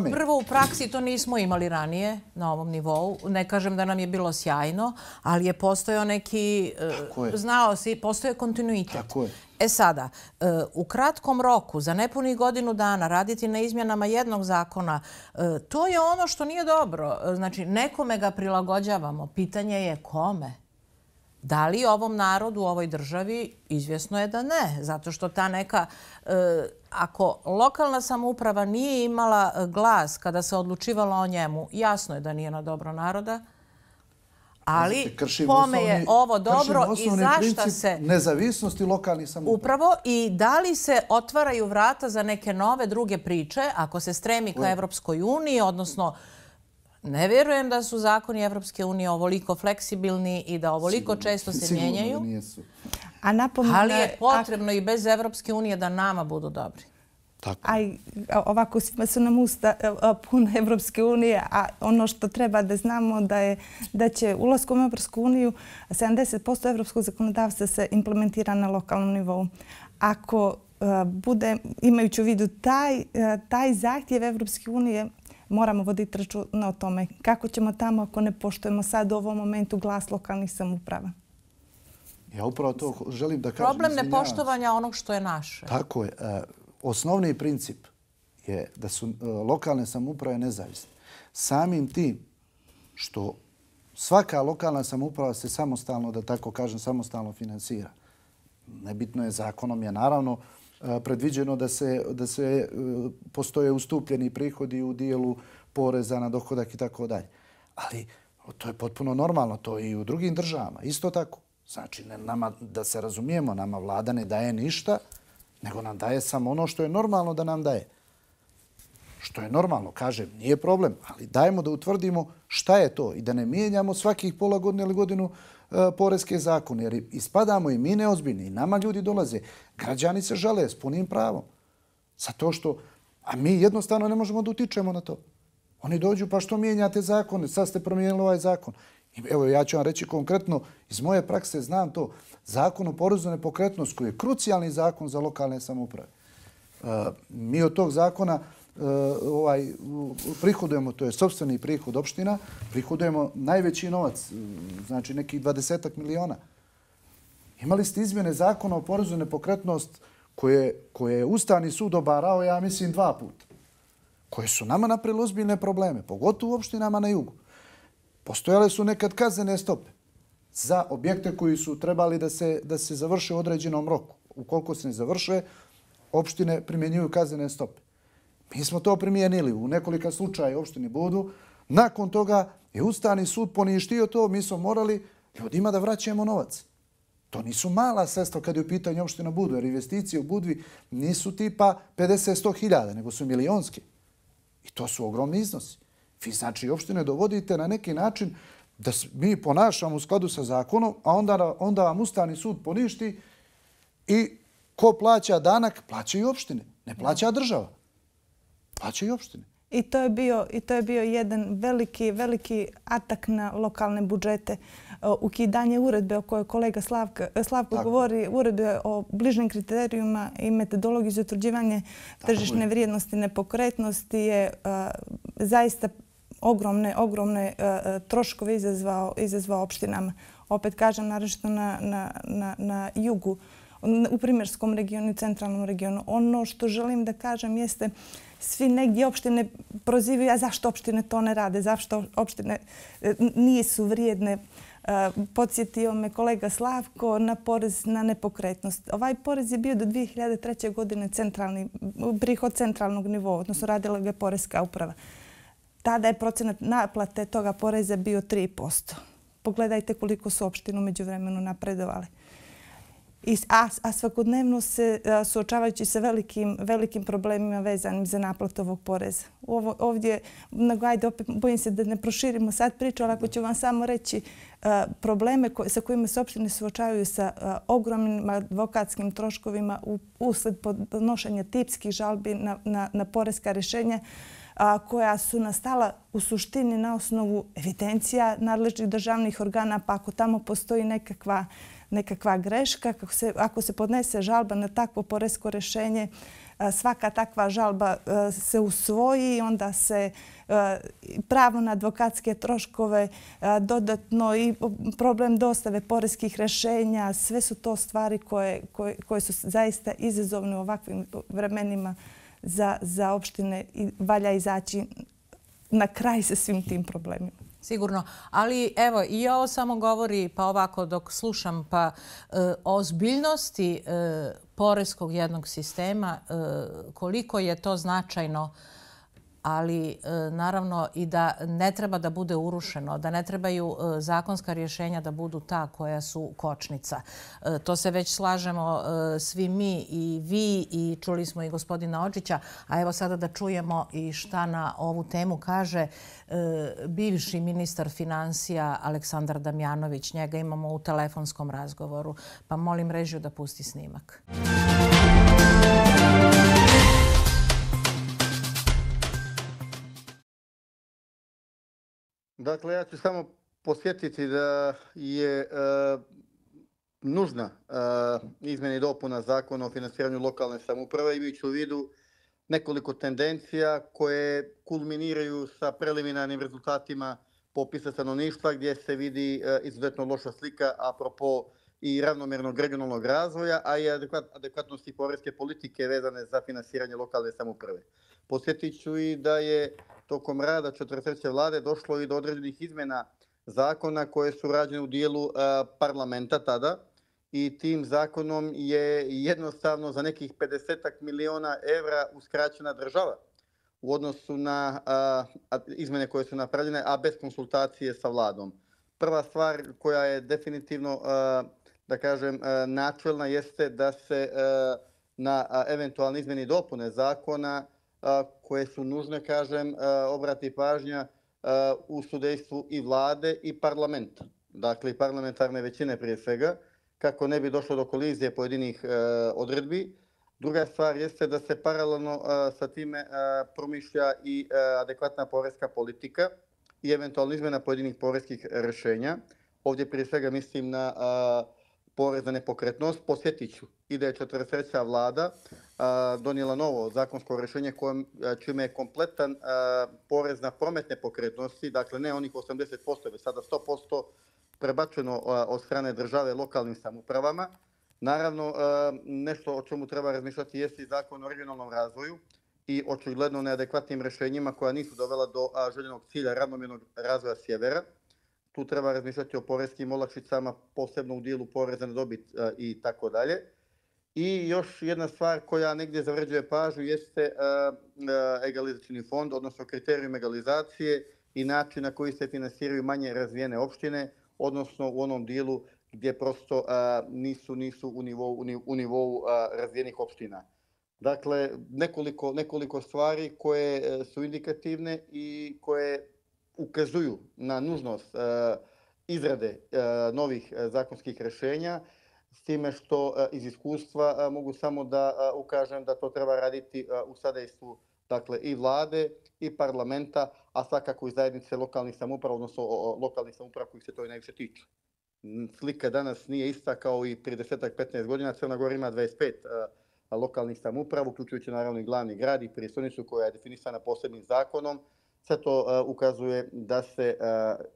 e, prvo, u praksi to nismo imali ranije na ovom nivou. Ne kažem da nam je bilo sjajno, ali je postojao neki... E, znao si, postoje kontinuitet. Tako je. E sada, u kratkom roku, za nepunih godinu dana, raditi na izmjenama jednog zakona, to je ono što nije dobro. Znači, nekome ga prilagođavamo. Pitanje je Kome? Da li ovom narodu u ovoj državi izvjesno je da ne, zato što ta neka, e, ako lokalna samouprava nije imala e, glas kada se odlučivala o njemu, jasno je da nije na dobro naroda, ali kršim kome je ovo dobro i zašto se... nezavisnosti lokalnih samouprava. Upravo i da li se otvaraju vrata za neke nove druge priče ako se stremi ka Evropskoj uniji, odnosno ne vjerujem da su zakoni Evropske unije ovoliko fleksibilni i da ovoliko često se mijenjaju. A napomenu, ali je potrebno i bez Evropske unije da nama budu dobri. Tako. Aj, ovako svima su nam usta e, e, puna Evropske unije, a ono što treba da znamo da je da će ulaskom u Evropsku uniju 70% evropskog zakonodavstva se implementira na lokalnom nivou. Ako e, bude, imajući u vidu taj, taj zahtjev Evropske unije, moramo voditi računa o tome kako ćemo tamo ako ne poštojemo sad u ovom momentu glas lokalnih samuprava. Ja upravo to želim da kažem. Problem nepoštovanja onog što je naše. Tako je. E, osnovni princip je da su e, lokalne samuprave nezavisne. Samim tim što svaka lokalna samuprava se samostalno, da tako kažem, samostalno finansira. Nebitno je zakonom, je naravno predviđeno da se, da se e, postoje ustupljeni prihodi u dijelu poreza na dohodak i tako dalje. Ali to je potpuno normalno, to i u drugim državama. Isto tako, znači ne, nama, da se razumijemo, nama vlada ne daje ništa, nego nam daje samo ono što je normalno da nam daje. Što je normalno, kažem, nije problem, ali dajemo da utvrdimo šta je to i da ne mijenjamo svakih pola godine ili godinu uh, E, porezke zakone. Jer ispadamo i mi neozbiljni, i nama ljudi dolaze. Građani se žele s punim pravom. Sa to što, a mi jednostavno ne možemo da utičemo na to. Oni dođu, pa što mijenjate zakone? Sad ste promijenili ovaj zakon. Evo, ja ću vam reći konkretno, iz moje prakse znam to, zakon o porezu na nepokretnost, koji je krucijalni zakon za lokalne samouprave. E, mi od tog zakona E, ovaj, prihodujemo, to je sobstveni prihod opština, prihodujemo najveći novac, znači nekih dvadesetak miliona. Imali ste izmjene zakona o porezu nepokretnost koje, koje je Ustavni sud obarao, ja mislim, dva puta, koje su nama napravili ozbiljne probleme, pogotovo u opštinama na jugu. Postojale su nekad kazene stope za objekte koji su trebali da se, da se završe u određenom roku. Ukoliko se ne završe, opštine primjenjuju kazene stope. Mi smo to primijenili u nekolika slučaja u opštini Budu. Nakon toga je Ustani sud poništio to, mi smo morali ljudima da vraćamo novac. To nisu mala sestva kad je u pitanju opština Budu, jer investicije u Budvi nisu tipa 50-100 hiljada, nego su milijonske. I to su ogromni iznosi. Vi znači opštine dovodite na neki način da mi ponašamo u skladu sa zakonom, a onda, onda vam Ustani sud poništi i ko plaća danak, plaća i opštine. Ne plaća država plaćaju opštine. I to je bio, i to je bio jedan veliki, veliki atak na lokalne budžete. Ukidanje uredbe o kojoj kolega Slavka, e, Slavko Tako. govori, uredbe o bližnjim kriterijuma i metodologiji za utvrđivanje tržišne vrijednosti nepokretnosti je a, e, zaista ogromne, ogromne a, e, troškove izazvao, izazvao opštinama. Opet kažem, naravno na, na, na, na jugu, u primjerskom regionu i centralnom regionu. Ono što želim da kažem jeste uh, svi negdje opštine prozivaju, a zašto opštine to ne rade, zašto opštine e, nisu vrijedne. E, podsjetio me kolega Slavko na porez na nepokretnost. Ovaj porez je bio do 2003. godine centralni, prihod centralnog nivou, odnosno radila ga je porezka uprava. Tada je procenat naplate toga poreza bio 3%. Pogledajte koliko su opštinu među vremenu napredovali a svakodnevno se suočavajući sa velikim problemima vezanim za naplatu ovog poreza. Ovdje, ajde, opet bojim se da ne proširimo sad priču, ali ako ću vam samo reći probleme sa kojima se opštine suočavaju sa ogromnim advokatskim troškovima usled podnošanja tipskih žalbi na porezka rješenja, koja su nastala u suštini na osnovu evidencija nadležnih državnih organa, pa ako tamo postoji nekakva nekakva greška. Ako se podnese žalba na takvo poresko rešenje, svaka takva žalba se usvoji onda se pravo na advokatske troškove dodatno i problem dostave poreskih rešenja, sve su to stvari koje su zaista izazovne u ovakvim vremenima za opštine i valja izaći na kraj sa svim tim problemima. Sigurno, ali evo i ovo samo govori pa ovako dok slušam pa e, o zbiljnosti e, poreskog jednog sistema, e, koliko je to značajno značajno ali e, naravno i da ne treba da bude urušeno, da ne trebaju e, zakonska rješenja da budu ta koja su kočnica. E, to se već slažemo svi mi i vi i čuli smo i gospodina Očića, a evo sada da čujemo i šta na ovu temu kaže bivši ministar financija Aleksandar Damjanović. Njega imamo u telefonskom razgovoru, pa molim režiju da pusti snimak. Muzika Dakle, ja ću samo posjetiti da je e, nužna e, izmjena i dopuna zakona o finansiranju lokalne samuprave i bit u vidu nekoliko tendencija koje kulminiraju sa preliminarnim rezultatima popisa stanovništva gdje se vidi e, izuzetno loša slika apropo i ravnomjernog regionalnog razvoja, a i adekvat, adekvatnosti poreske politike vezane za finansiranje lokalne samuprave. Posjetit ću i da je tokom rada četvrteće vlade došlo i do određenih izmena zakona koje su rađene u dijelu e, parlamenta tada i tim zakonom je jednostavno za nekih 50 miliona evra uskraćena država u odnosu na e, izmene koje su napravljene, a bez konsultacije sa vladom. Prva stvar koja je definitivno, e, da kažem, načelna jeste da se na eventualne izmene i dopune zakona koje su nužne, kažem, obrati pažnja u sudejstvu i vlade i parlamenta, dakle i parlamentarne većine prije svega, kako ne bi došlo do kolizije pojedinih e, odredbi. Druga stvar jeste da se paralelno e, sa time e, promišlja i adekvatna poreska politika i eventualna izmena pojedinih poreskih rešenja. Ovdje prije svega mislim na porez na nepokretnost, Posjetiću i da je četvrseća vlada donijela novo zakonsko rješenje kojom, čime je kompletan porez na promet nepokretnosti, dakle ne onih 80%, već sada 100% prebačeno od strane države lokalnim samupravama. Naravno, nešto o čemu treba razmišljati jeste i zakon o regionalnom razvoju i očigledno neadekvatnim rješenjima koja nisu dovela do željenog cilja ravnomjernog razvoja sjevera tu treba razmišljati o porezkim olakšicama, posebno u dijelu poreza na dobit e, i tako dalje. I još jedna stvar koja negdje zavrđuje pažu jeste e, e, egalizacijni fond, odnosno kriterijum egalizacije i način na koji se finansiraju manje razvijene opštine, odnosno u onom dijelu gdje prosto nisu nisu u nivou, u nivou razvijenih opština. Dakle, nekoliko, nekoliko stvari koje su indikativne i koje ukazuju na nužnost e, izrade e, novih e, zakonskih rešenja, s time što iz iskustva mogu samo da ukažem da to treba raditi u sadejstvu dakle, i vlade i parlamenta, a svakako i zajednice lokalnih samuprava, odnosno lokalnih samuprava kojih se to i najviše tiče. Slika danas nije ista kao i pri desetak 15 godina. Crna Gora ima 25 lokalnih samuprava, uključujući naravno i glavni grad i prisunicu koja je definisana posebnim zakonom sve to e, ukazuje da se e,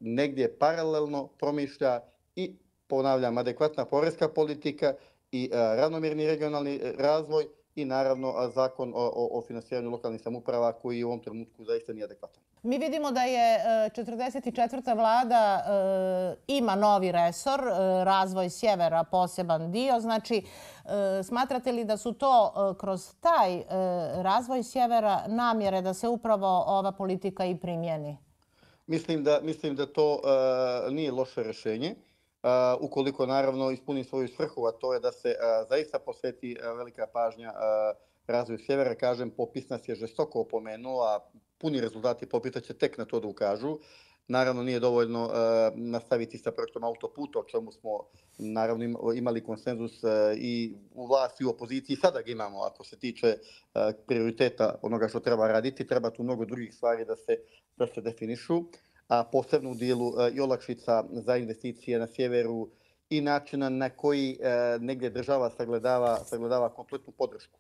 negdje paralelno promišlja i ponavljam, adekvatna poreska politika i e, ravnomjerni regionalni razvoj i naravno zakon o o, finansiranju lokalnih samuprava koji u ovom trenutku zaista nije adekvatan. Mi vidimo da je 44. E, vlada e, ima novi resor, e, razvoj sjevera, poseban dio. Znači, smatrate li da su to kroz taj razvoj sjevera namjere da se upravo ova politika i primjeni? Mislim da, mislim da to nije loše rješenje. Ukoliko naravno ispuni svoju svrhu, a to je da se zaista posveti velika pažnja razvoju sjevera, kažem, popis nas je žestoko opomenuo, a puni rezultati popita će tek na to da ukažu. Naravno, nije dovoljno uh, nastaviti sa projektom autoputa, o čemu smo naravno imali konsenzus uh, i u vlasti i u opoziciji. Sada ga imamo, ako se tiče uh, prioriteta onoga što treba raditi. Treba tu mnogo drugih stvari da se, da se definišu. A posebno u dijelu uh, i olakšica za investicije na sjeveru i načina na koji uh, negdje država sagledava, sagledava kompletnu podršku.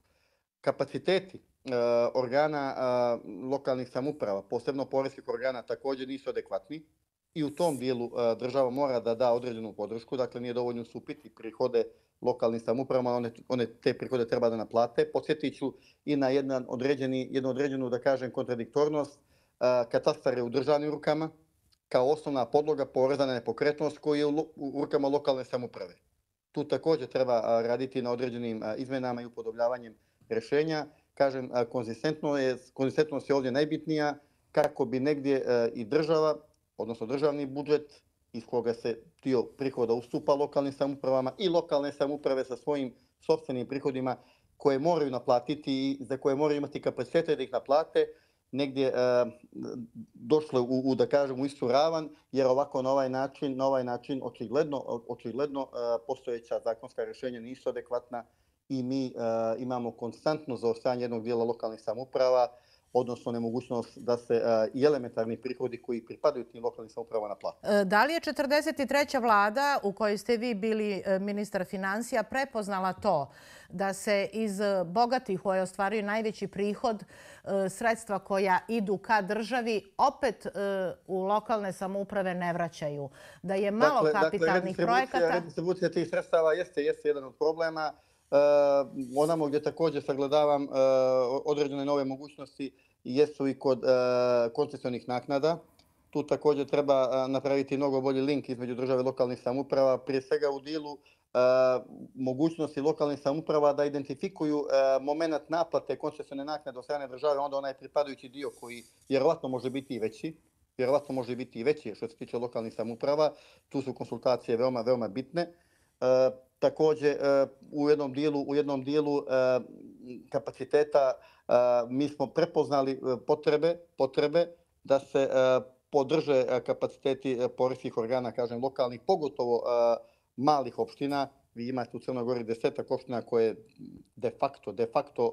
Kapaciteti E, organa e, lokalnih samuprava, posebno poreskih organa, također nisu adekvatni i u tom dijelu e, država mora da da određenu podršku, dakle nije dovoljno supiti prihode lokalnim samupravama, one, one te prihode treba da naplate. Podsjetiću i na jedan određeni, jednu određenu, da kažem, kontradiktornost. Uh, katastar je u državnim rukama kao osnovna podloga poreza na nepokretnost koji je u, rukama lokalne samuprave. Tu također treba raditi na određenim a, izmenama i upodobljavanjem rešenja kažem, konzistentno je, konzistentno se ovdje najbitnija kako bi negdje e, i država, odnosno državni budžet iz koga se dio prihoda ustupa lokalnim samupravama i lokalne samuprave sa svojim sobstvenim prihodima koje moraju naplatiti i za koje moraju imati kapacitete da ih naplate, negdje e, došle u, u, da kažemo u istu ravan, jer ovako na ovaj način, na ovaj način očigledno, očigledno e, postojeća zakonska rješenja nisu adekvatna, i mi uh, imamo konstantno zaostajanje jednog dijela lokalnih samuprava, odnosno nemogućnost da se uh, i elementarni prihodi koji pripadaju tim lokalnim samupravama naplate. Eh, da li je 43. vlada u kojoj ste vi bili ministar financija prepoznala to da se iz bogatih koje ostvaruju najveći prihod sredstva koja idu ka državi opet u lokalne samouprave ne vraćaju? Da je malo dakle, dakle kapitalnih dakle, redistribucija, projekata... Dakle, redistribucija tih sredstava jeste, jeste jedan od problema. Eh, onamo gdje također sagledavam eh, određene nove mogućnosti jesu i kod eh, koncesionih naknada. Tu također treba napraviti mnogo bolji link između države i lokalnih samuprava, prije svega u dilu mogućnosti lokalnih samuprava da identifikuju moment naplate koncesione naknade od strane države, onda onaj pripadajući dio koji vjerovatno može biti i veći, vjerovatno može biti i veći što se tiče lokalnih samuprava. Tu su konsultacije veoma, veoma bitne. E, Također e, u jednom dijelu, u jednom dijelu e, kapaciteta e, mi smo prepoznali potrebe, potrebe da se podrže kapaciteti poreskih organa, kažem lokalnih, pogotovo malih opština. Vi imate u Crnoj Gori desetak opština koje de facto, de facto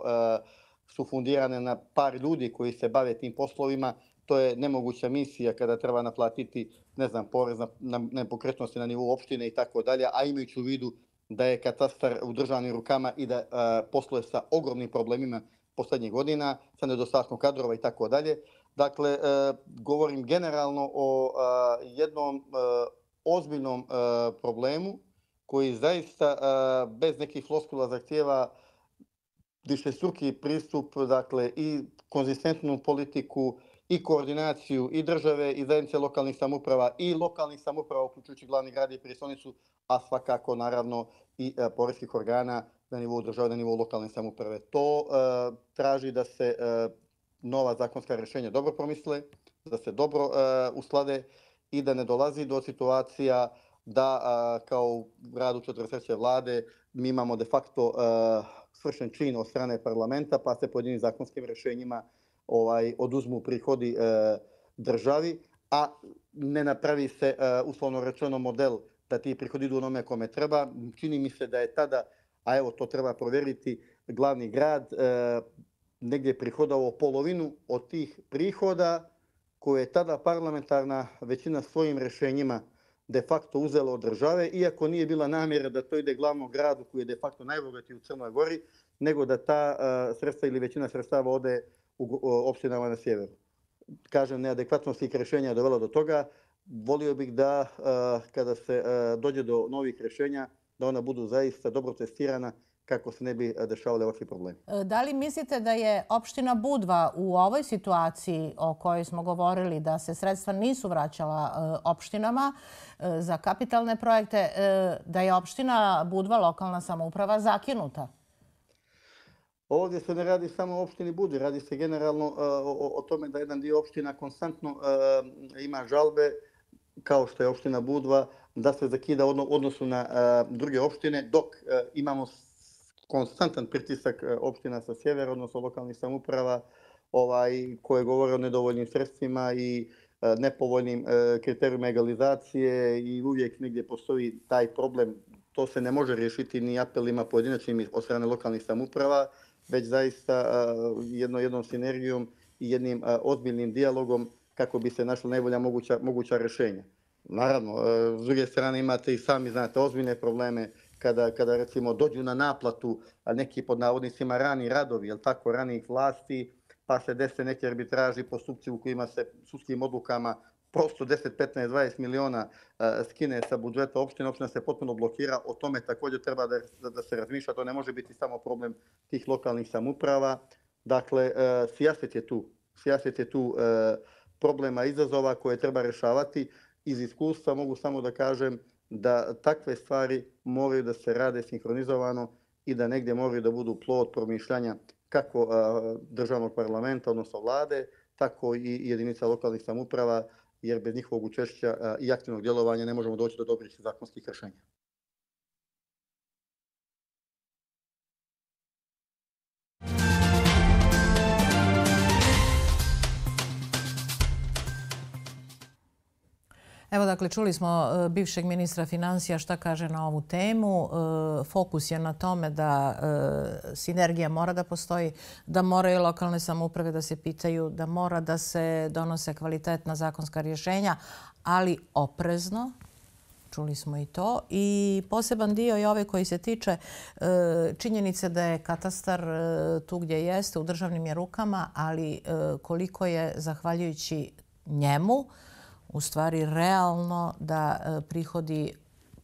su fundirane na par ljudi koji se bave tim poslovima to je nemoguća misija kada treba naplatiti, ne znam, porez na, nepokretnosti na nivou opštine i tako dalje, a imajući u vidu da je katastar u državnim rukama i da uh, posluje sa ogromnim problemima poslednjih godina, sa nedostatkom kadrova i tako dalje. Dakle, uh, govorim generalno o uh, jednom uh, ozbiljnom uh, problemu koji zaista uh, bez nekih floskula zahtjeva više struki pristup, dakle, i konzistentnu politiku, i koordinaciju i države i zajednice lokalnih samuprava i lokalnih samuprava, uključujući glavni grad i prijestolnicu, a svakako naravno i e, poreskih organa na nivou države, na nivou lokalne samuprave. To e, traži da se e, nova zakonska rješenja dobro promisle, da se dobro e, uslade i da ne dolazi do situacija da e, kao u gradu četvrseće vlade mi imamo de facto e, svršen čin od strane parlamenta, pa se pojedini zakonskim rješenjima ovaj oduzmu prihodi e, državi, a ne napravi se e, uslovno rečeno model da ti prihodi idu onome kome treba. Čini mi se da je tada, a evo to treba provjeriti, glavni grad e, negdje prihodao polovinu od tih prihoda koje je tada parlamentarna većina svojim rješenjima de facto uzela od države, iako nije bila namjera da to ide glavnom gradu koji je de facto najbogatiji u Crnoj Gori, nego da ta e, sredstva ili većina sredstava ode u opštinama na sjeveru. Kažem, neadekvatnost tih rešenja je dovela do toga. Volio bih da eh, kada se eh, dođe do novih rešenja, da ona budu zaista dobro testirana kako se ne bi eh, dešavali ovakvi problemi. Da li mislite da je opština Budva u ovoj situaciji o kojoj smo govorili da se sredstva nisu vraćala opštinama za kapitalne projekte, da je opština Budva, lokalna samouprava, zakinuta? Ovdje se ne radi samo o opštini Budi, radi se generalno e, o, tome da jedan dio opština konstantno e, ima žalbe, kao što je opština Budva, da se zakida odno, odnosu na e, druge opštine, dok imamo konstantan pritisak opština sa sjever, odnosno lokalnih samuprava, ovaj, koje govore o nedovoljnim sredstvima i nepovoljnim kriterijima egalizacije i uvijek negdje postoji taj problem. To se ne može riješiti ni apelima pojedinačnim od strane lokalnih samuprava, već zaista jedno, jednom sinergijom i jednim ozbiljnim dijalogom kako bi se našlo najbolja moguća, moguća rješenja. Naravno, s druge strane imate i sami, znate, ozbiljne probleme kada, kada recimo dođu na naplatu neki pod navodnicima rani radovi, jel tako, ranih vlasti, pa se dese neke arbitraži postupci u kojima se sudskim odlukama prosto 10, 15, 20 miliona e, skine sa budžeta opštine, opština se potpuno blokira, o tome također treba da, da se razmišlja, to ne može biti samo problem tih lokalnih samuprava. Dakle, e, sjaset je tu, sjaset je tu e, problema izazova koje treba rešavati. Iz iskustva mogu samo da kažem da takve stvari moraju da se rade sinhronizovano i da negdje moraju da budu plod promišljanja kako državnog parlamenta, odnosno vlade, tako i jedinica lokalnih samuprava, jer bez njihovog učešća e, i aktivnog djelovanja ne možemo doći do dobrih zakonskih rješenja. Evo dakle, čuli smo e, bivšeg ministra financija šta kaže na ovu temu. E, fokus je na tome da e, sinergija mora da postoji, da moraju lokalne samouprave da se pitaju, da mora da se donose kvalitetna zakonska rješenja, ali oprezno, čuli smo i to. I poseban dio je ove ovaj koji se tiče činjenice da je katastar tu gdje jeste, u državnim je rukama, ali koliko je zahvaljujući njemu, njemu, u stvari realno da e, prihodi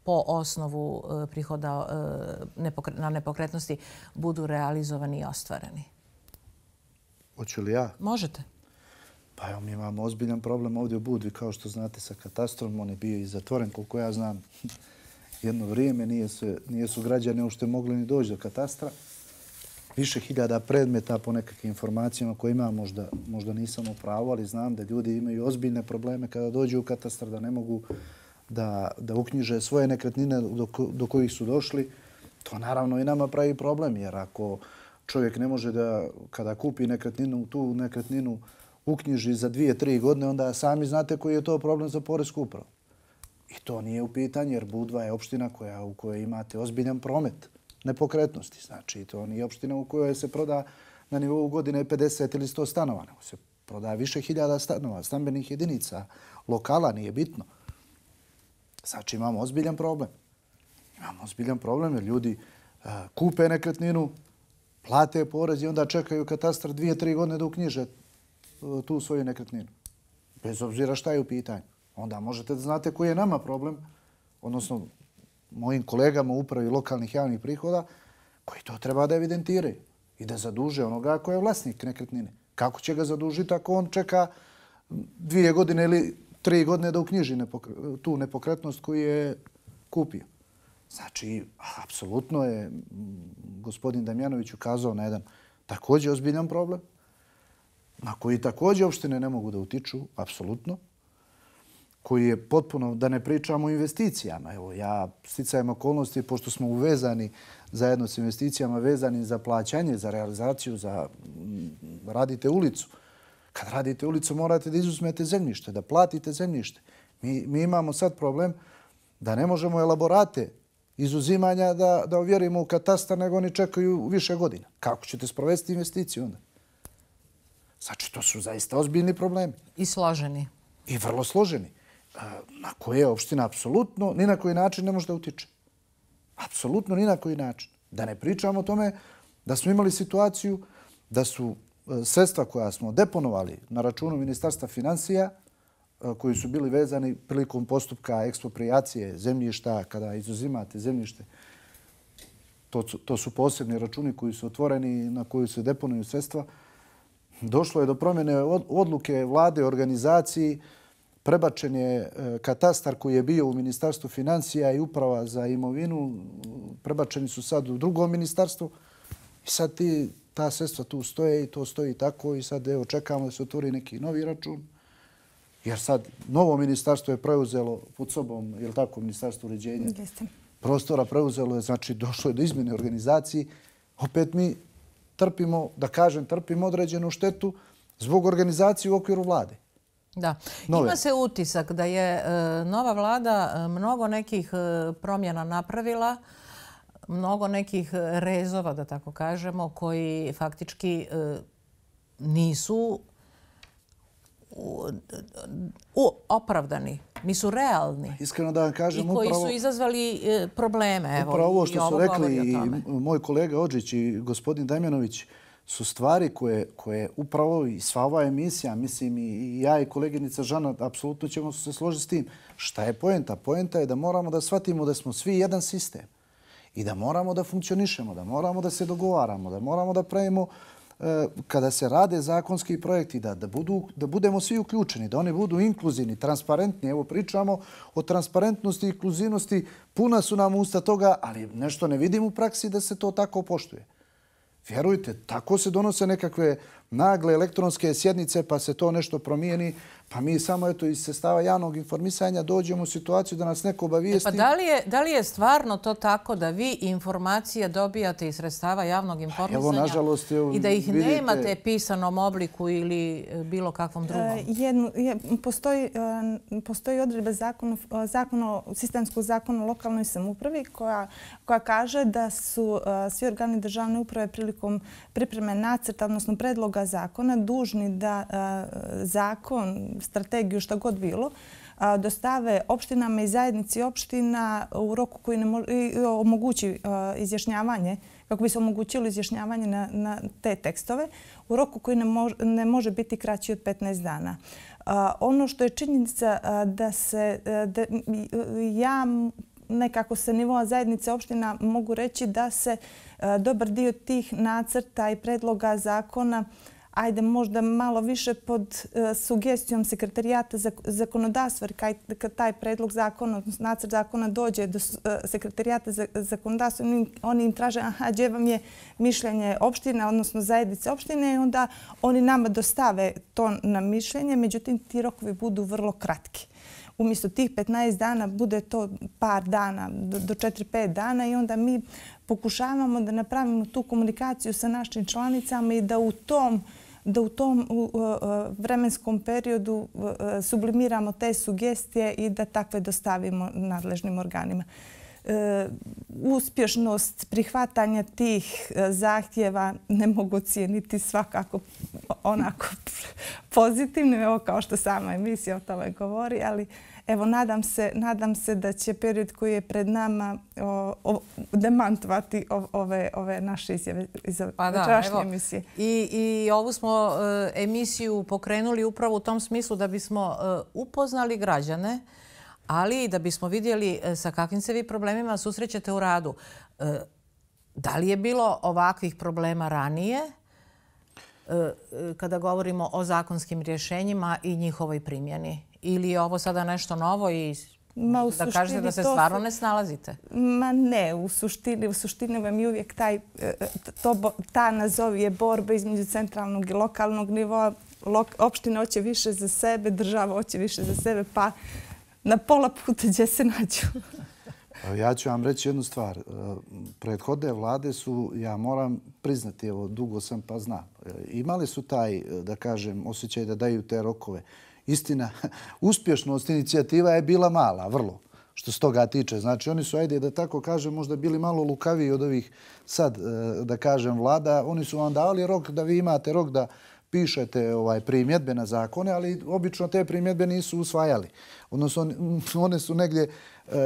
po osnovu e, prihoda e, na nepokretnosti budu realizovani i ostvareni. Hoću li ja? Možete. Pa evo, mi imamo ozbiljan problem ovdje u Budvi, kao što znate, sa katastrom. On je bio i zatvoren, koliko ja znam. [laughs] Jedno vrijeme nije, se, nije su građane ušte mogli ni doći do katastra više hiljada predmeta po nekakvim informacijama koje imam, možda, možda nisam u pravu, ali znam da ljudi imaju ozbiljne probleme kada dođu u katastar, da ne mogu da, da uknjiže svoje nekretnine do, do kojih su došli. To naravno i nama pravi problem, jer ako čovjek ne može da kada kupi nekretninu, tu nekretninu uknjiži za dvije, tri godine, onda sami znate koji je to problem za porez upravo. I to nije u pitanju, jer Budva je opština koja, u kojoj imate ozbiljan promet nepokretnosti. Znači, to nije opština u kojoj se proda na nivou godine 50 ili 100 stanova, nego se proda više hiljada stanova, stambenih jedinica, lokala, nije bitno. Znači, imamo ozbiljan problem. Imamo ozbiljan problem jer ljudi e, kupe nekretninu, plate porez i onda čekaju katastar dvije, tri godine da uknjiže e, tu svoju nekretninu. Bez obzira šta je u pitanju. Onda možete da znate koji je nama problem, odnosno mojim kolegama u upravi lokalnih javnih prihoda koji to treba da evidentiraju i da zaduže onoga koji je vlasnik nekretnine. Kako će ga zadužiti ako on čeka dvije godine ili tri godine da uknjiži nepokre, tu nepokretnost koju je kupio? Znači, apsolutno je gospodin Damjanović ukazao na jedan također ozbiljan problem, na koji također opštine ne mogu da utiču, apsolutno koji je potpuno, da ne pričamo o investicijama. Evo, ja sticajem okolnosti, pošto smo uvezani zajedno s investicijama, vezani za plaćanje, za realizaciju, za radite ulicu. Kad radite ulicu, morate da izuzmete zemljište, da platite zemljište. Mi, mi imamo sad problem da ne možemo elaborate izuzimanja da, da uvjerimo u katastar, nego oni čekaju više godina. Kako ćete sprovesti investiciju onda? Znači, to su zaista ozbiljni problemi. I složeni. I vrlo složeni. Eh, na koje opština apsolutno ni na koji način ne može da utiče. Apsolutno ni na koji način. Da ne pričamo o tome da smo imali situaciju da su eh, sredstva koja smo deponovali na računu Ministarstva financija, eh, koji su bili vezani prilikom postupka ekspropriacije zemljišta, kada izuzimate zemljište, to to su posebni računi koji su otvoreni na koji se deponuju sredstva, došlo je do promjene odluke vlade, organizaciji, prebačen je e, katastar koji je bio u Ministarstvu financija i uprava za imovinu, prebačeni su sad u drugom ministarstvu i sad ti, ta sredstva tu stoje i to stoji tako i sad evo, čekamo da se otvori neki novi račun jer sad novo ministarstvo je preuzelo pod sobom, je li tako, ministarstvo uređenja prostora preuzelo je, znači došlo je do izmene organizaciji, opet mi trpimo, da kažem, trpimo određenu štetu zbog organizacije u okviru vlade. Da. Ima se utisak da je e, nova vlada e, mnogo nekih e, promjena napravila, mnogo nekih rezova, da tako kažemo, koji faktički nisu opravdani, nisu realni. Iskreno da kažem, I koji su izazvali probleme. Evo, upravo ovo što su rekli i moj kolega Ođić i gospodin Damjanović, su stvari koje, koje upravo i sva ova emisija, mislim i, ja i koleginica Žana, apsolutno ćemo se složiti s tim. Šta je poenta? Poenta je da moramo da shvatimo da smo svi jedan sistem i da moramo da funkcionišemo, da moramo da se dogovaramo, da moramo da pravimo e, kada se rade zakonski projekti, da, da, budu, da budemo svi uključeni, da oni budu inkluzivni, transparentni. Evo pričamo o transparentnosti i inkluzivnosti. Puna su nam usta toga, ali nešto ne vidim u praksi da se to tako poštuje vjerujte, tako se donose nekakve nagle elektronske sjednice pa se to nešto promijeni. Pa mi samo eto, iz sestava javnog informisanja dođemo u situaciju da nas neko obavijesti. E, pa da li, je, da li je stvarno to tako da vi informacije dobijate iz sredstava javnog pa informisanja i da ih vidite... nemate pisanom obliku ili e, bilo kakvom drugom? E, je, postoji, e, postoji odredba zakonu, e, zakonu, sistemskog zakona lokalnoj samupravi koja, koja kaže da su svi organi državne uprave prilikom pripreme nacrta, odnosno predloga zakona, dužni da zakon strategiju, šta god bilo, dostave opštinama i zajednici opština u roku koji omogući izjašnjavanje, kako bi se omogućilo izjašnjavanje na te tekstove, u roku koji ne može biti kraći od 15 dana. Ono što je činjenica da se ja nekako sa nivoa zajednice opština mogu reći da se dobar dio tih nacrta i predloga zakona ajde možda malo više pod e, sugestijom sekretarijata zakonodavstva, jer kad taj predlog zakona, odnosno nacr zakona dođe do e, sekretarijata zakonodavstva, oni im traže, aha, gdje vam je mišljenje opštine, odnosno zajednice opštine, onda oni nama dostave to na mišljenje, međutim ti rokovi budu vrlo kratki. Umjesto tih 15 dana bude to par dana, do 4-5 dana i onda mi pokušavamo da napravimo tu komunikaciju sa našim članicama i da u tom da u tom vremenskom periodu sublimiramo te sugestije i da takve dostavimo nadležnim organima. E, uspješnost prihvatanja tih e, zahtjeva ne mogu cijeniti svakako onako [laughs] pozitivno, kao što sama emisija o tome govori, ali evo, nadam se, nadam se da će period koji je pred nama demantovati ove, ove naše izjave iz pa emisije. I, I ovu smo e, emisiju pokrenuli upravo u tom smislu da bismo e, upoznali građane, ali i da bismo vidjeli e, sa kakvim se vi problemima susrećete u radu. da li je bilo ovakvih problema ranije? kada govorimo o zakonskim rješenjima i njihovoj primjeni? ili je ovo sada nešto novo i da kažete da se stvarno ne snalazite? Ma ne, u suštini, u suštini vam je uvijek taj, e, to, ta nazov je borba između centralnog i lokalnog nivoa. opština hoće više za sebe, država hoće više za sebe, pa na pola puta gdje se nađu. [laughs] Ja ću vam reći jednu stvar. E, Prethode vlade su, ja moram priznati, evo, dugo sam pa znam, e, imali su taj, da kažem, osjećaj da daju te rokove istina, [laughs] uspješnost inicijativa je bila mala, vrlo, što s toga tiče. Znači, oni su, ajde da tako kažem, možda bili malo lukaviji od ovih sad, e, da kažem, vlada. Oni su vam dali rok da vi imate rok da pišete ovaj primjedbe na zakone, ali obično te primjedbe nisu usvajali. Odnosno, [laughs] one su negdje e,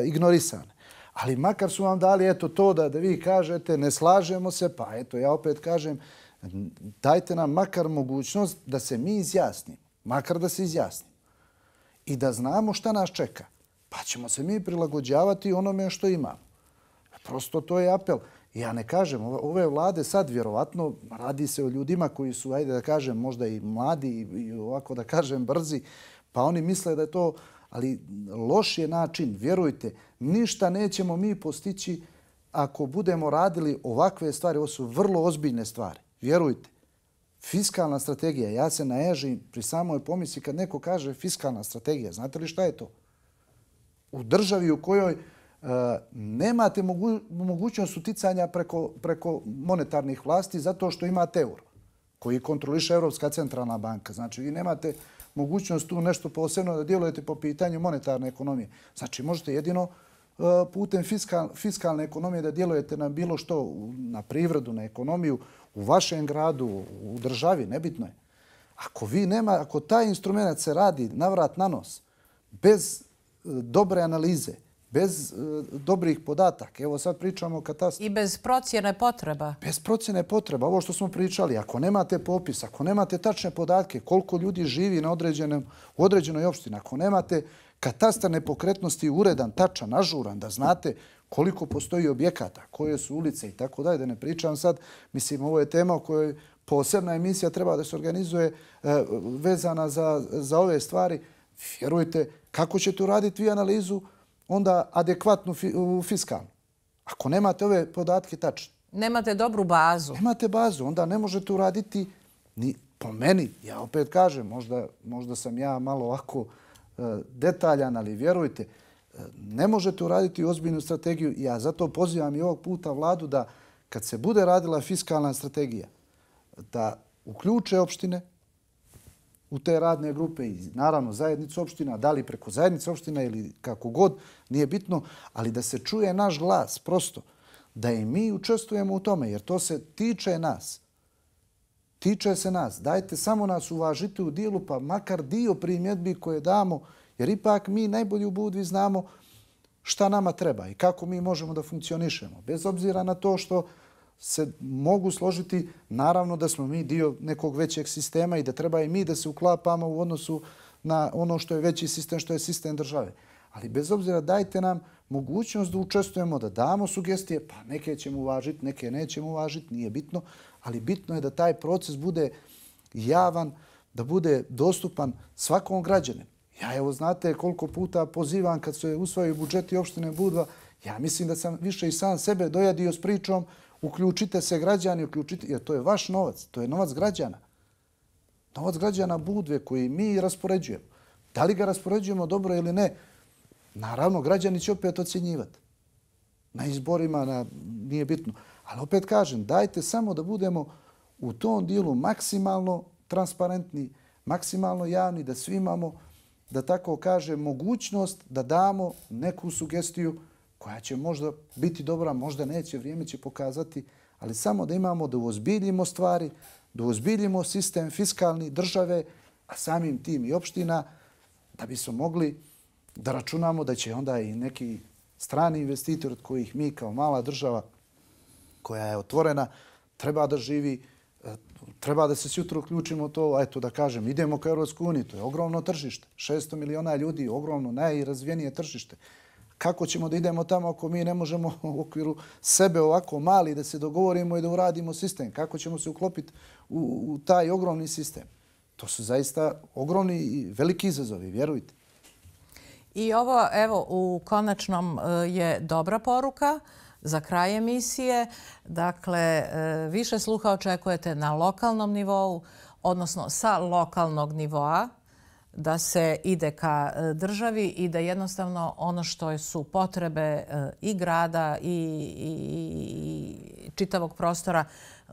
ignorisane. Ali makar su vam dali eto to da, vi kažete ne slažemo se, pa eto ja opet kažem dajte nam makar mogućnost da se mi izjasnim makar da se izjasni. I da znamo šta nas čeka, pa ćemo se mi prilagođavati onome što imamo. E, prosto to je apel. Ja ne kažem, ove vlade sad vjerovatno radi se o ljudima koji su, ajde da kažem, možda i mladi i ovako da kažem brzi, pa oni misle da je to, ali loš je način, vjerujte, ništa nećemo mi postići ako budemo radili ovakve stvari, ovo su vrlo ozbiljne stvari, vjerujte. Fiskalna strategija, ja se naježim pri samoj pomisli kad neko kaže fiskalna strategija, znate li šta je to? U državi u kojoj e, nemate mogućnost uticanja preko, preko monetarnih vlasti zato što imate euro koji kontroliše Evropska centralna banka. Znači, vi nemate mogućnost tu nešto posebno da djelujete po pitanju monetarne ekonomije. Znači, možete jedino e, putem fiskal, fiskalne ekonomije da djelujete na bilo što, na privredu, na ekonomiju, u vašem gradu, u državi, nebitno je. Ako vi nema, ako taj instrument se radi na vrat na nos, bez e, dobre analize, bez e, dobrih podataka, evo sad pričamo o katastrofi. I bez procjene potreba. Bez procjene potreba, ovo što smo pričali, ako nemate popis, ako nemate tačne podatke, koliko ljudi živi na određenom, u određenoj opštini, ako nemate katastar nepokretnosti uredan, tačan, ažuran, da znate koliko postoji objekata, koje su ulice i tako dalje, da ne pričam sad. Mislim, ovo je tema o kojoj posebna emisija treba da se organizuje e, vezana za, za ove stvari. Vjerujte, kako ćete uraditi vi analizu onda adekvatnu u fiskalnu? Ako nemate ove podatke tačno. Nemate dobru bazu. Nemate bazu, onda ne možete uraditi ni po meni. Ja opet kažem, možda, možda sam ja malo ovako e, detaljan, ali vjerujte, ne možete uraditi ozbiljnu strategiju. Ja zato pozivam i ovog puta vladu da kad se bude radila fiskalna strategija, da uključe opštine u te radne grupe i naravno zajednicu opština, da li preko zajednice opština ili kako god, nije bitno, ali da se čuje naš glas prosto, da i mi učestvujemo u tome, jer to se tiče nas. Tiče se nas. Dajte samo nas uvažite u dijelu, pa makar dio primjedbi koje damo, Jer ipak mi najbolji u Budvi znamo šta nama treba i kako mi možemo da funkcionišemo. Bez obzira na to što se mogu složiti, naravno da smo mi dio nekog većeg sistema i da treba i mi da se uklapamo u odnosu na ono što je veći sistem, što je sistem države. Ali bez obzira dajte nam mogućnost da učestujemo, da damo sugestije, pa neke ćemo uvažiti, neke nećemo uvažiti, nije bitno, ali bitno je da taj proces bude javan, da bude dostupan svakom građanem. Ja evo znate koliko puta pozivam kad se usvaju budžeti opštine Budva, ja mislim da sam više i sam sebe dojadio s pričom, uključite se građani, uključite, jer to je vaš novac, to je novac građana. Novac građana Budve koji mi raspoređujemo. Da li ga raspoređujemo dobro ili ne, naravno građani će opet ocjenjivati. Na izborima na, nije bitno. Ali opet kažem, dajte samo da budemo u tom dijelu maksimalno transparentni, maksimalno javni, da svi imamo da tako kaže, mogućnost da damo neku sugestiju koja će možda biti dobra, možda neće, vrijeme će pokazati, ali samo da imamo da uozbiljimo stvari, da uozbiljimo sistem fiskalni države, a samim tim i opština, da bi smo mogli da računamo da će onda i neki strani investitor od kojih mi kao mala država koja je otvorena treba da živi, treba da se sutra uključimo to, eto da kažem, idemo ka Europskoj uniji, to je ogromno tržište, 600 miliona ljudi, ogromno, najrazvijenije tržište. Kako ćemo da idemo tamo ako mi ne možemo [laughs] u okviru sebe ovako mali da se dogovorimo i da uradimo sistem? Kako ćemo se uklopiti u, taj ogromni sistem? To su zaista ogromni i veliki izazovi, vjerujte. I ovo, evo, u konačnom e, je dobra poruka za kraj emisije. Dakle, e, više sluha očekujete na lokalnom nivou, odnosno sa lokalnog nivoa da se ide ka e, državi i da jednostavno ono što su potrebe e, i grada i, i, i čitavog prostora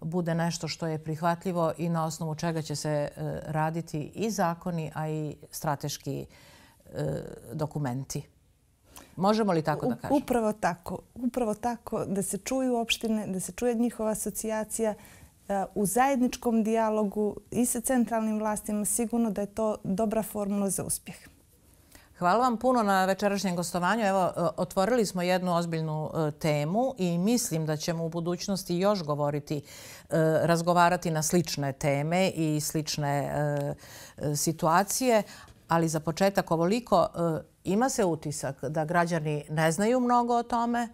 bude nešto što je prihvatljivo i na osnovu čega će se raditi i zakoni, a i strateški dokumenti. Možemo li tako da kažemo? Upravo tako. Upravo tako da se čuju opštine, da se čuje njihova asocijacija e, u zajedničkom dijalogu i sa centralnim vlastima sigurno da je to dobra formula za uspjeh. Hvala vam puno na večerašnjem gostovanju. Evo, e, otvorili smo jednu ozbiljnu e, temu i mislim da ćemo u budućnosti još govoriti, razgovarati na slične teme i slične situacije. Ali za početak ovoliko ima se utisak da građani ne znaju mnogo o tome,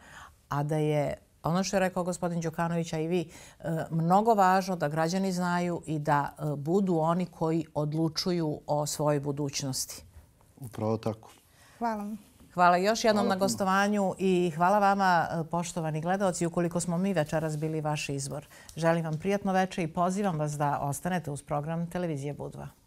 a da je ono što je rekao gospodin Đukanović, a i vi, e, mnogo važno da građani znaju i da e, budu oni koji odlučuju o svojoj budućnosti. Upravo tako. Hvala vam. Hvala još jednom na gostovanju i hvala vama, e, poštovani gledalci, ukoliko smo mi večeras bili vaš izvor. Želim vam prijatno večer i pozivam vas da ostanete uz program Televizije Budva.